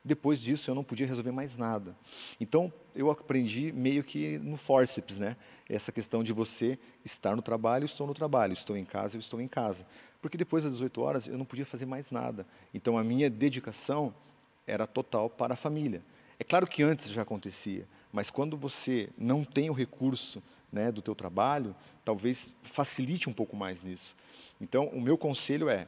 Depois disso, eu não podia resolver mais nada. Então, eu aprendi meio que no forceps, né? Essa questão de você estar no trabalho, estou no trabalho, estou em casa, eu estou em casa. Porque depois das 18 horas, eu não podia fazer mais nada. Então, a minha dedicação era total para a família. É claro que antes já acontecia, mas quando você não tem o recurso né, do teu trabalho, talvez facilite um pouco mais nisso. Então, o meu conselho é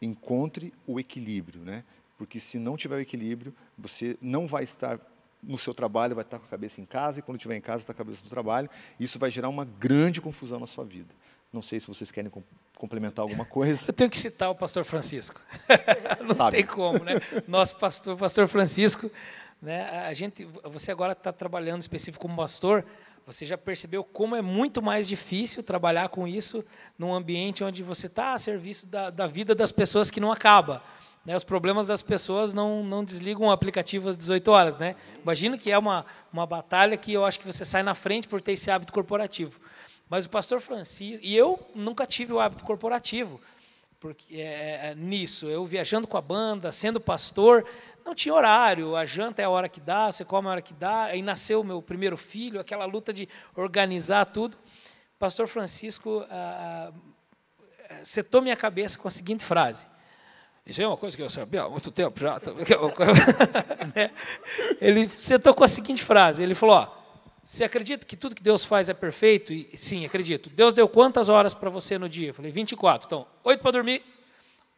encontre o equilíbrio, né? porque se não tiver o equilíbrio, você não vai estar no seu trabalho, vai estar com a cabeça em casa, e quando estiver em casa, está com a cabeça no trabalho. Isso vai gerar uma grande confusão na sua vida. Não sei se vocês querem complementar alguma coisa. Eu tenho que citar o pastor Francisco. não Sabe. tem como, né? Nosso pastor, pastor Francisco, né? A gente, você agora está trabalhando específico como pastor, você já percebeu como é muito mais difícil trabalhar com isso num ambiente onde você está a serviço da, da vida das pessoas que não acaba. Né, os problemas das pessoas não, não desligam o aplicativo às 18 horas. Né? Imagino que é uma, uma batalha que eu acho que você sai na frente por ter esse hábito corporativo. Mas o pastor Francisco. E eu nunca tive o hábito corporativo porque é, é, é, nisso. Eu viajando com a banda, sendo pastor, não tinha horário. A janta é a hora que dá, você come a hora que dá. Aí nasceu o meu primeiro filho, aquela luta de organizar tudo. O pastor Francisco ah, ah, setou minha cabeça com a seguinte frase: isso é uma coisa que eu sabia há muito tempo já. É né? ele sentou com a seguinte frase: ele falou, ó, você acredita que tudo que Deus faz é perfeito? E, sim, acredito. Deus deu quantas horas para você no dia? Eu falei, 24. Então, oito para dormir,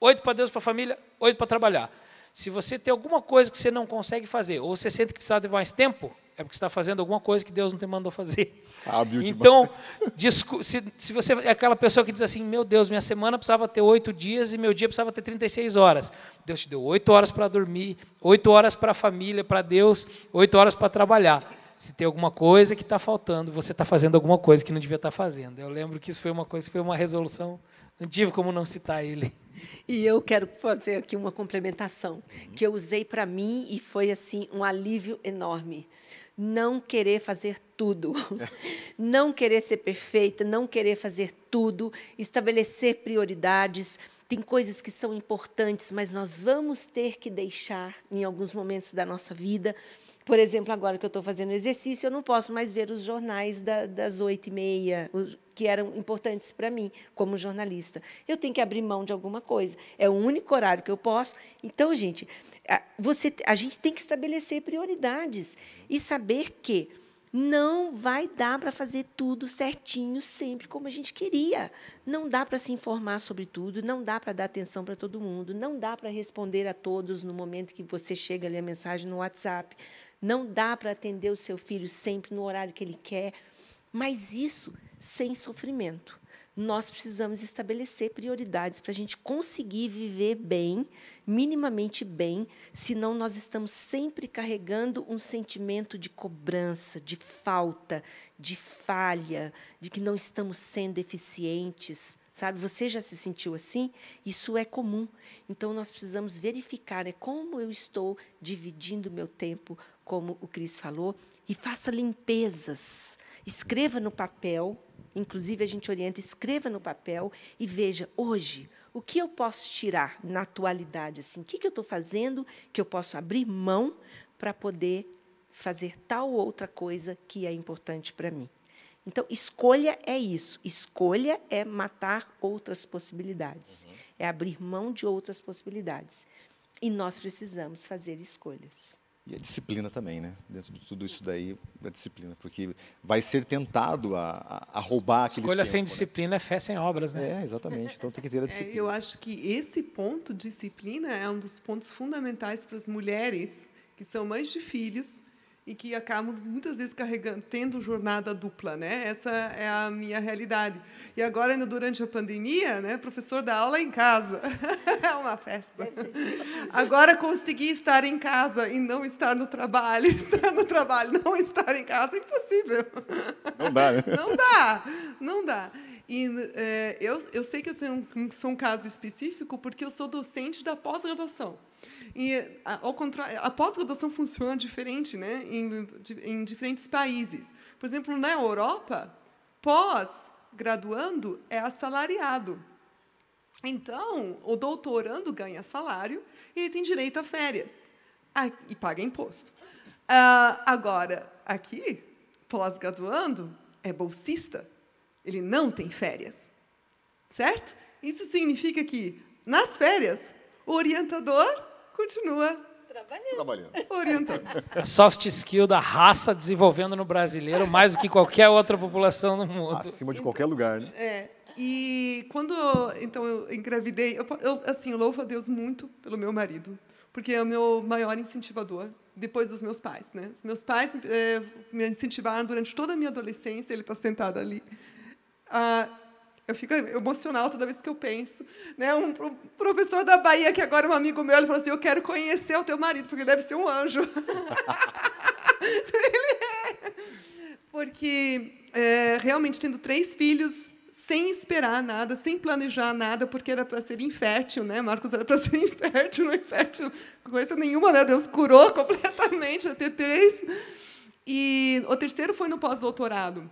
oito para Deus, para a família, oito para trabalhar. Se você tem alguma coisa que você não consegue fazer, ou você sente que precisa de mais tempo, é porque você está fazendo alguma coisa que Deus não te mandou fazer. Sábio Então, se, se você é aquela pessoa que diz assim, meu Deus, minha semana precisava ter oito dias e meu dia precisava ter 36 horas. Deus te deu oito horas para dormir, oito horas para a família, para Deus, oito horas para trabalhar. Se tem alguma coisa que está faltando, você está fazendo alguma coisa que não devia estar tá fazendo. Eu lembro que isso foi uma coisa, foi uma resolução. Não tive como não citar ele. E eu quero fazer aqui uma complementação que eu usei para mim e foi assim um alívio enorme não querer fazer tudo, não querer ser perfeita, não querer fazer tudo, estabelecer prioridades. Tem coisas que são importantes, mas nós vamos ter que deixar em alguns momentos da nossa vida por exemplo, agora que eu estou fazendo exercício, eu não posso mais ver os jornais da, das oito e meia, que eram importantes para mim como jornalista. Eu tenho que abrir mão de alguma coisa. É o único horário que eu posso. Então, gente, a, você, a gente tem que estabelecer prioridades e saber que não vai dar para fazer tudo certinho sempre como a gente queria. Não dá para se informar sobre tudo, não dá para dar atenção para todo mundo, não dá para responder a todos no momento que você chega ali a mensagem no WhatsApp, não dá para atender o seu filho sempre no horário que ele quer, mas isso sem sofrimento. Nós precisamos estabelecer prioridades para a gente conseguir viver bem, minimamente bem, senão nós estamos sempre carregando um sentimento de cobrança, de falta, de falha, de que não estamos sendo eficientes sabe? Você já se sentiu assim? Isso é comum. Então nós precisamos verificar né, como eu estou dividindo meu tempo, como o Cris falou, e faça limpezas. Escreva no papel, inclusive a gente orienta, escreva no papel e veja hoje o que eu posso tirar na atualidade, assim, o que, que eu estou fazendo que eu posso abrir mão para poder fazer tal ou outra coisa que é importante para mim. Então, escolha é isso. Escolha é matar outras possibilidades, uhum. é abrir mão de outras possibilidades. E nós precisamos fazer escolhas. E a disciplina também, né? Dentro de tudo isso daí, a disciplina, porque vai ser tentado a, a roubar aquele Escolha tempo, sem né? disciplina é fé sem obras, né? É, exatamente. Então tem que ter a disciplina. É, eu acho que esse ponto, disciplina, é um dos pontos fundamentais para as mulheres que são mães de filhos, e que acabo muitas vezes carregando, tendo jornada dupla, né? Essa é a minha realidade. E agora, durante a pandemia, né, professor dá aula em casa. é uma festa. Agora consegui estar em casa e não estar no trabalho, estar no trabalho, não estar em casa, é impossível. Não dá, né? Não dá, não dá. E é, eu, eu sei que eu tenho, sou um caso específico porque eu sou docente da pós-graduação. E ao contrário, a pós-graduação funciona diferente, né? Em, em diferentes países. Por exemplo, na Europa, pós-graduando é assalariado. Então, o doutorando ganha salário e ele tem direito a férias ah, e paga imposto. Ah, agora, aqui, pós-graduando é bolsista, ele não tem férias, certo? Isso significa que, nas férias, o orientador continua trabalhando. trabalhando. Orientando. A soft skill da raça desenvolvendo no brasileiro mais do que qualquer outra população no mundo. Acima de qualquer lugar, né? É. E quando então eu engravidei, eu, eu assim louvo a Deus muito pelo meu marido, porque é o meu maior incentivador depois dos meus pais, né? Os meus pais é, me incentivaram durante toda a minha adolescência, ele está sentado ali, a eu fico emocional toda vez que eu penso. Né? Um professor da Bahia, que agora é um amigo meu, ele falou assim: Eu quero conhecer o teu marido, porque ele deve ser um anjo. ele é. Porque é, realmente, tendo três filhos, sem esperar nada, sem planejar nada, porque era para ser infértil, né? Marcos era para ser infértil, não infértil coisa nenhuma, né? Deus curou completamente, vai ter três. E o terceiro foi no pós-doutorado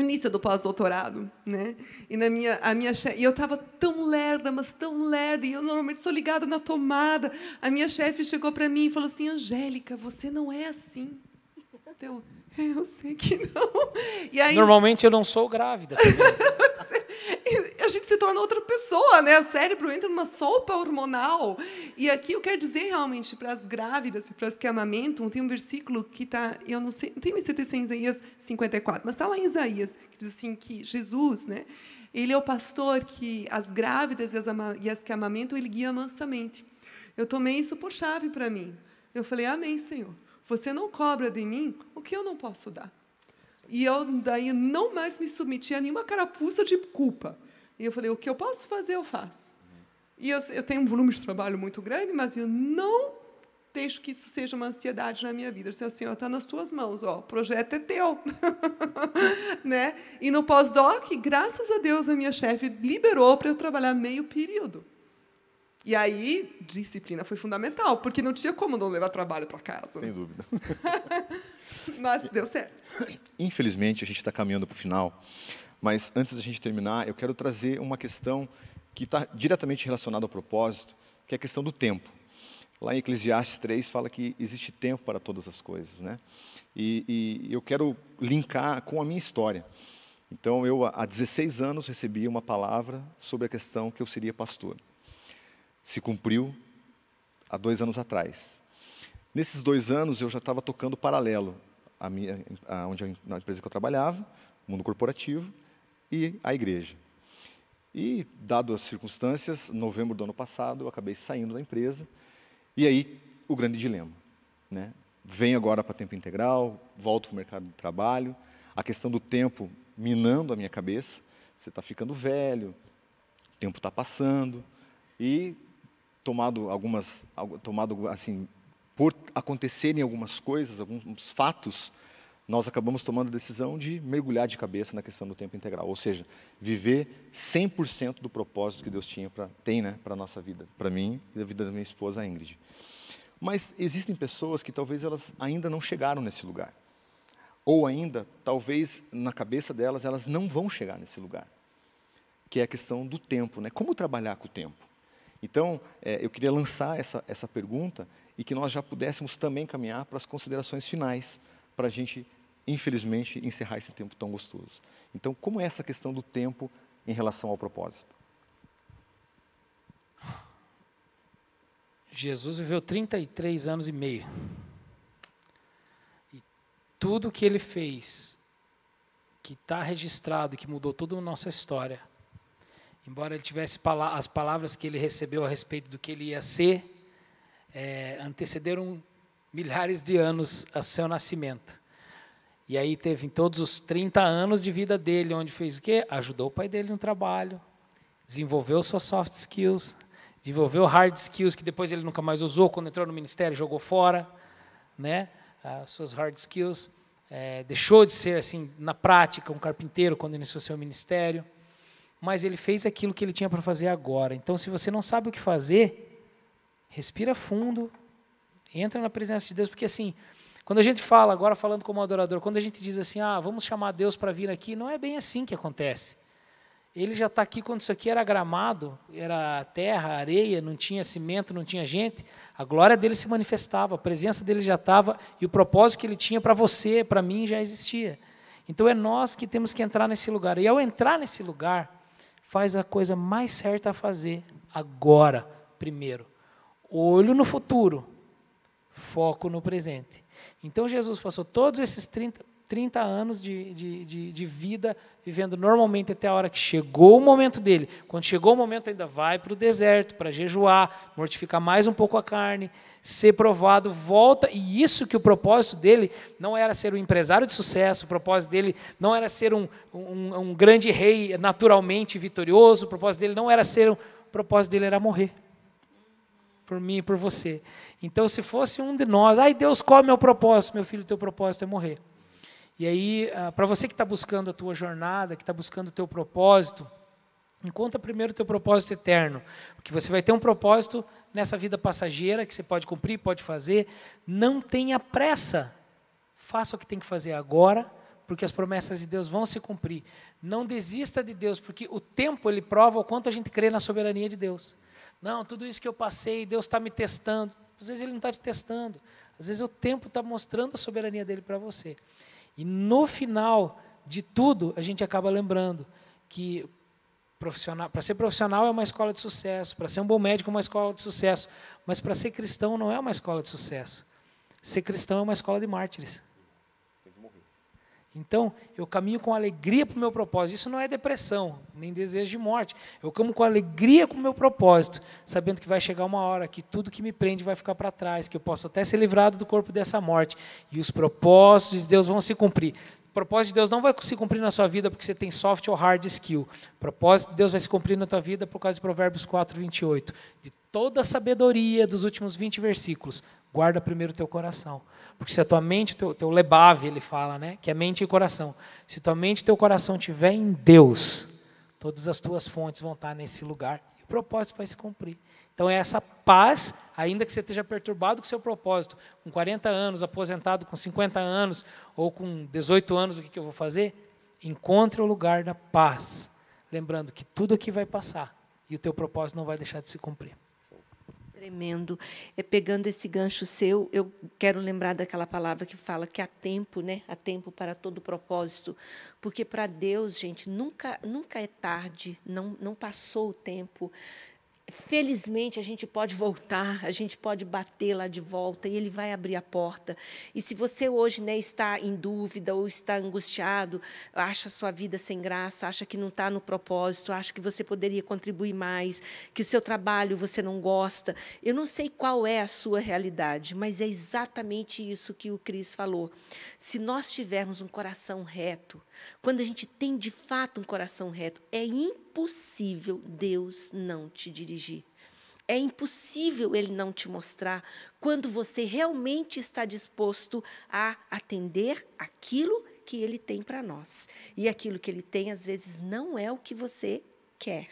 início do pós-doutorado, né? E na minha a minha chefe, e eu estava tão lerda, mas tão lerda, e eu normalmente sou ligada na tomada. A minha chefe chegou para mim e falou assim: "Angélica, você não é assim". Eu, é, eu sei que não. Aí, normalmente eu não sou grávida. torna outra pessoa, né? O cérebro entra numa sopa hormonal. E aqui eu quero dizer realmente para as grávidas e para as que amamentam, tem um versículo que está, eu não sei, não certeza em Isaías 54, mas está lá em Isaías, que diz assim que Jesus, né? Ele é o pastor que as grávidas e as, e as que amamentam, ele guia mansamente. Eu tomei isso por chave para mim. Eu falei, amém, Senhor. Você não cobra de mim o que eu não posso dar. E eu daí não mais me submeti a nenhuma carapuça de culpa. E eu falei, o que eu posso fazer, eu faço. E eu, eu tenho um volume de trabalho muito grande, mas eu não deixo que isso seja uma ansiedade na minha vida. Se disse, Senhor, está nas tuas mãos, ó, o projeto é teu. né? E no pós-doc, graças a Deus, a minha chefe liberou para eu trabalhar meio período. E aí, disciplina foi fundamental, porque não tinha como não levar trabalho para casa. Sem né? dúvida. Mas deu certo. Infelizmente, a gente está caminhando para o final. Mas antes da gente terminar, eu quero trazer uma questão que está diretamente relacionada ao propósito, que é a questão do tempo. Lá em Eclesiastes 3 fala que existe tempo para todas as coisas, né? E, e eu quero linkar com a minha história. Então, eu há 16 anos recebi uma palavra sobre a questão que eu seria pastor. Se cumpriu há dois anos atrás. Nesses dois anos, eu já estava tocando paralelo a minha, a onde na empresa que eu trabalhava, mundo corporativo, e a igreja. E, dado as circunstâncias, novembro do ano passado, eu acabei saindo da empresa. E aí, o grande dilema. Né? Venho agora para tempo integral, volto para o mercado de trabalho. A questão do tempo minando a minha cabeça. Você está ficando velho, o tempo está passando. E, tomado algumas, tomado assim, por acontecerem algumas coisas, alguns fatos, nós acabamos tomando a decisão de mergulhar de cabeça na questão do tempo integral, ou seja, viver 100% do propósito que Deus tinha pra, tem né, para a nossa vida, para mim e da vida da minha esposa a Ingrid. Mas existem pessoas que talvez elas ainda não chegaram nesse lugar. Ou ainda, talvez na cabeça delas, elas não vão chegar nesse lugar. Que é a questão do tempo, né? Como trabalhar com o tempo? Então, é, eu queria lançar essa, essa pergunta e que nós já pudéssemos também caminhar para as considerações finais, para a gente infelizmente, encerrar esse tempo tão gostoso. Então, como é essa questão do tempo em relação ao propósito? Jesus viveu 33 anos e meio. E tudo que ele fez, que está registrado, que mudou toda a nossa história, embora ele tivesse as palavras que ele recebeu a respeito do que ele ia ser, é, antecederam milhares de anos a seu nascimento. E aí teve em todos os 30 anos de vida dele, onde fez o quê? Ajudou o pai dele no trabalho, desenvolveu suas soft skills, desenvolveu hard skills que depois ele nunca mais usou, quando entrou no ministério jogou fora, né? As suas hard skills, é, deixou de ser assim na prática um carpinteiro quando iniciou seu ministério, mas ele fez aquilo que ele tinha para fazer agora. Então, se você não sabe o que fazer, respira fundo, entra na presença de Deus, porque assim quando a gente fala, agora falando como adorador, quando a gente diz assim, ah, vamos chamar Deus para vir aqui, não é bem assim que acontece. Ele já está aqui quando isso aqui era gramado, era terra, areia, não tinha cimento, não tinha gente. A glória dele se manifestava, a presença dele já estava e o propósito que ele tinha para você, para mim, já existia. Então é nós que temos que entrar nesse lugar. E ao entrar nesse lugar, faz a coisa mais certa a fazer agora, primeiro. Olho no futuro, foco no presente. Então Jesus passou todos esses 30, 30 anos de, de, de, de, vida vivendo normalmente até a hora que chegou o momento dele. Quando chegou o momento, ainda vai para o deserto para jejuar, mortificar mais um pouco a carne, ser provado, volta. E isso que o propósito dele não era ser um empresário de sucesso, o propósito dele não era ser um, um, um grande rei naturalmente vitorioso, o propósito dele não era ser um. O propósito dele era morrer por mim e por você. Então, se fosse um de nós, ai Deus, qual é o meu propósito? Meu filho, teu propósito é morrer. E aí, ah, para você que está buscando a tua jornada, que está buscando o teu propósito, encontra primeiro o teu propósito eterno, porque você vai ter um propósito nessa vida passageira que você pode cumprir, pode fazer. Não tenha pressa. Faça o que tem que fazer agora, porque as promessas de Deus vão se cumprir. Não desista de Deus, porque o tempo ele prova o quanto a gente crê na soberania de Deus. Não, tudo isso que eu passei, Deus está me testando. Às vezes Ele não está te testando. Às vezes o tempo está mostrando a soberania dele para você. E no final de tudo, a gente acaba lembrando que para ser profissional é uma escola de sucesso, para ser um bom médico é uma escola de sucesso, mas para ser cristão não é uma escola de sucesso. Ser cristão é uma escola de mártires. Então, eu caminho com alegria para o meu propósito. Isso não é depressão, nem desejo de morte. Eu caminho com alegria para o meu propósito, sabendo que vai chegar uma hora que tudo que me prende vai ficar para trás, que eu posso até ser livrado do corpo dessa morte. E os propósitos de Deus vão se cumprir. O propósito de Deus não vai se cumprir na sua vida porque você tem soft ou hard skill. O propósito de Deus vai se cumprir na tua vida por causa de Provérbios 4, 28. De toda a sabedoria dos últimos 20 versículos, guarda primeiro o teu coração porque se a tua mente, teu, teu lebave, ele fala, né? Que é mente e coração. Se tua mente e teu coração tiver em Deus, todas as tuas fontes vão estar nesse lugar. E o propósito vai se cumprir. Então é essa paz, ainda que você esteja perturbado com o seu propósito, com 40 anos, aposentado com 50 anos, ou com 18 anos, o que, que eu vou fazer? Encontre o lugar da paz. Lembrando que tudo aqui vai passar e o teu propósito não vai deixar de se cumprir. Tremendo. É, pegando esse gancho seu, eu quero lembrar daquela palavra que fala que há tempo, né? Há tempo para todo propósito. Porque para Deus, gente, nunca, nunca é tarde, não, não passou o tempo felizmente a gente pode voltar, a gente pode bater lá de volta e ele vai abrir a porta. E se você hoje né, está em dúvida ou está angustiado, acha sua vida sem graça, acha que não está no propósito, acha que você poderia contribuir mais, que o seu trabalho você não gosta, eu não sei qual é a sua realidade, mas é exatamente isso que o Cris falou. Se nós tivermos um coração reto, quando a gente tem de fato um coração reto, é impossível Deus não te dirigir. É impossível ele não te mostrar quando você realmente está disposto a atender aquilo que ele tem para nós. E aquilo que ele tem, às vezes, não é o que você quer.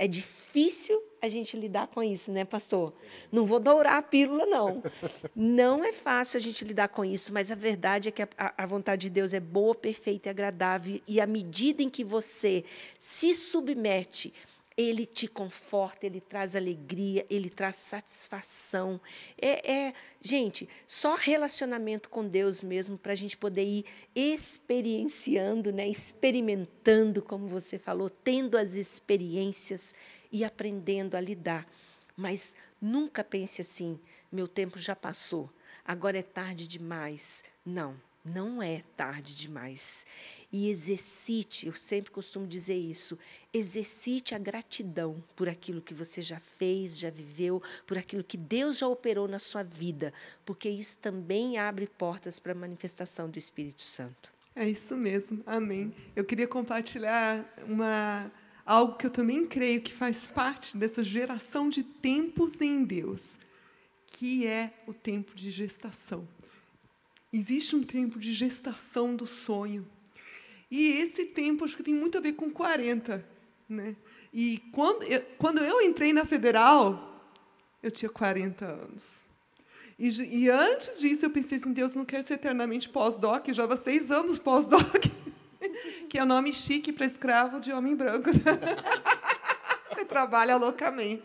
É difícil a gente lidar com isso, né, pastor? Não vou dourar a pílula, não. Não é fácil a gente lidar com isso, mas a verdade é que a, a vontade de Deus é boa, perfeita e agradável. E à medida em que você se submete ele te conforta, ele traz alegria, ele traz satisfação. É, é gente, só relacionamento com Deus mesmo para a gente poder ir experienciando, né? Experimentando, como você falou, tendo as experiências e aprendendo a lidar. Mas nunca pense assim: meu tempo já passou, agora é tarde demais. Não não é tarde demais. E exercite, eu sempre costumo dizer isso, exercite a gratidão por aquilo que você já fez, já viveu, por aquilo que Deus já operou na sua vida, porque isso também abre portas para a manifestação do Espírito Santo. É isso mesmo. Amém. Eu queria compartilhar uma algo que eu também creio que faz parte dessa geração de tempos em Deus, que é o tempo de gestação. Existe um tempo de gestação do sonho. E esse tempo acho que tem muito a ver com 40. Né? E quando eu, quando eu entrei na federal, eu tinha 40 anos. E, e antes disso, eu pensei assim: Deus não quer ser eternamente pós-doc. Eu já estava seis anos pós-doc, que é nome chique para escravo de homem branco. Você trabalha loucamente.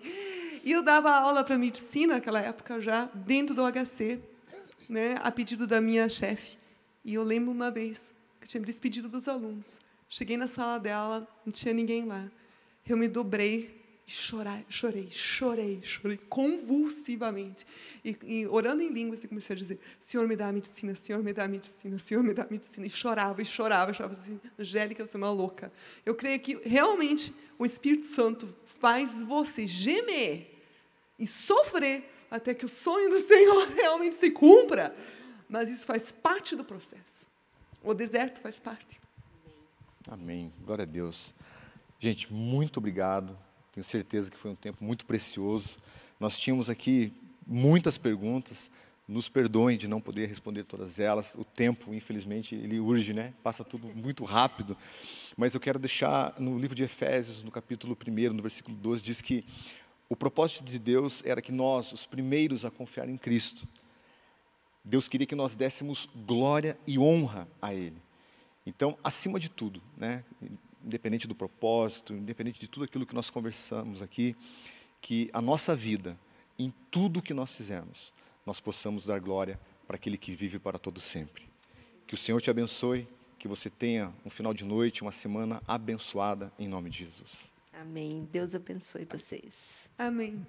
E eu dava aula para medicina, naquela época já, dentro do HC né, a pedido da minha chefe. E eu lembro uma vez que eu tinha despedido dos alunos. Cheguei na sala dela, não tinha ninguém lá. Eu me dobrei e chorar, chorei, chorei, chorei convulsivamente. E, e orando em línguas, eu comecei a dizer: Senhor, me dá a medicina, Senhor, me dá a medicina, Senhor, me dá a medicina. E chorava, e chorava, e chorava assim: Angélica, você é uma louca. Eu creio que realmente o Espírito Santo faz você gemer e sofrer até que o sonho do Senhor realmente se cumpra. Mas isso faz parte do processo. O deserto faz parte. Amém. Glória a Deus. Gente, muito obrigado. Tenho certeza que foi um tempo muito precioso. Nós tínhamos aqui muitas perguntas. Nos perdoem de não poder responder todas elas. O tempo, infelizmente, ele urge, né? Passa tudo muito rápido. Mas eu quero deixar no livro de Efésios, no capítulo 1, no versículo 12, diz que o propósito de Deus era que nós, os primeiros a confiar em Cristo, Deus queria que nós dessemos glória e honra a Ele. Então, acima de tudo, né, independente do propósito, independente de tudo aquilo que nós conversamos aqui, que a nossa vida, em tudo que nós fizemos, nós possamos dar glória para aquele que vive para todo sempre. Que o Senhor te abençoe, que você tenha um final de noite, uma semana abençoada em nome de Jesus. Amém. Deus abençoe vocês. Amém.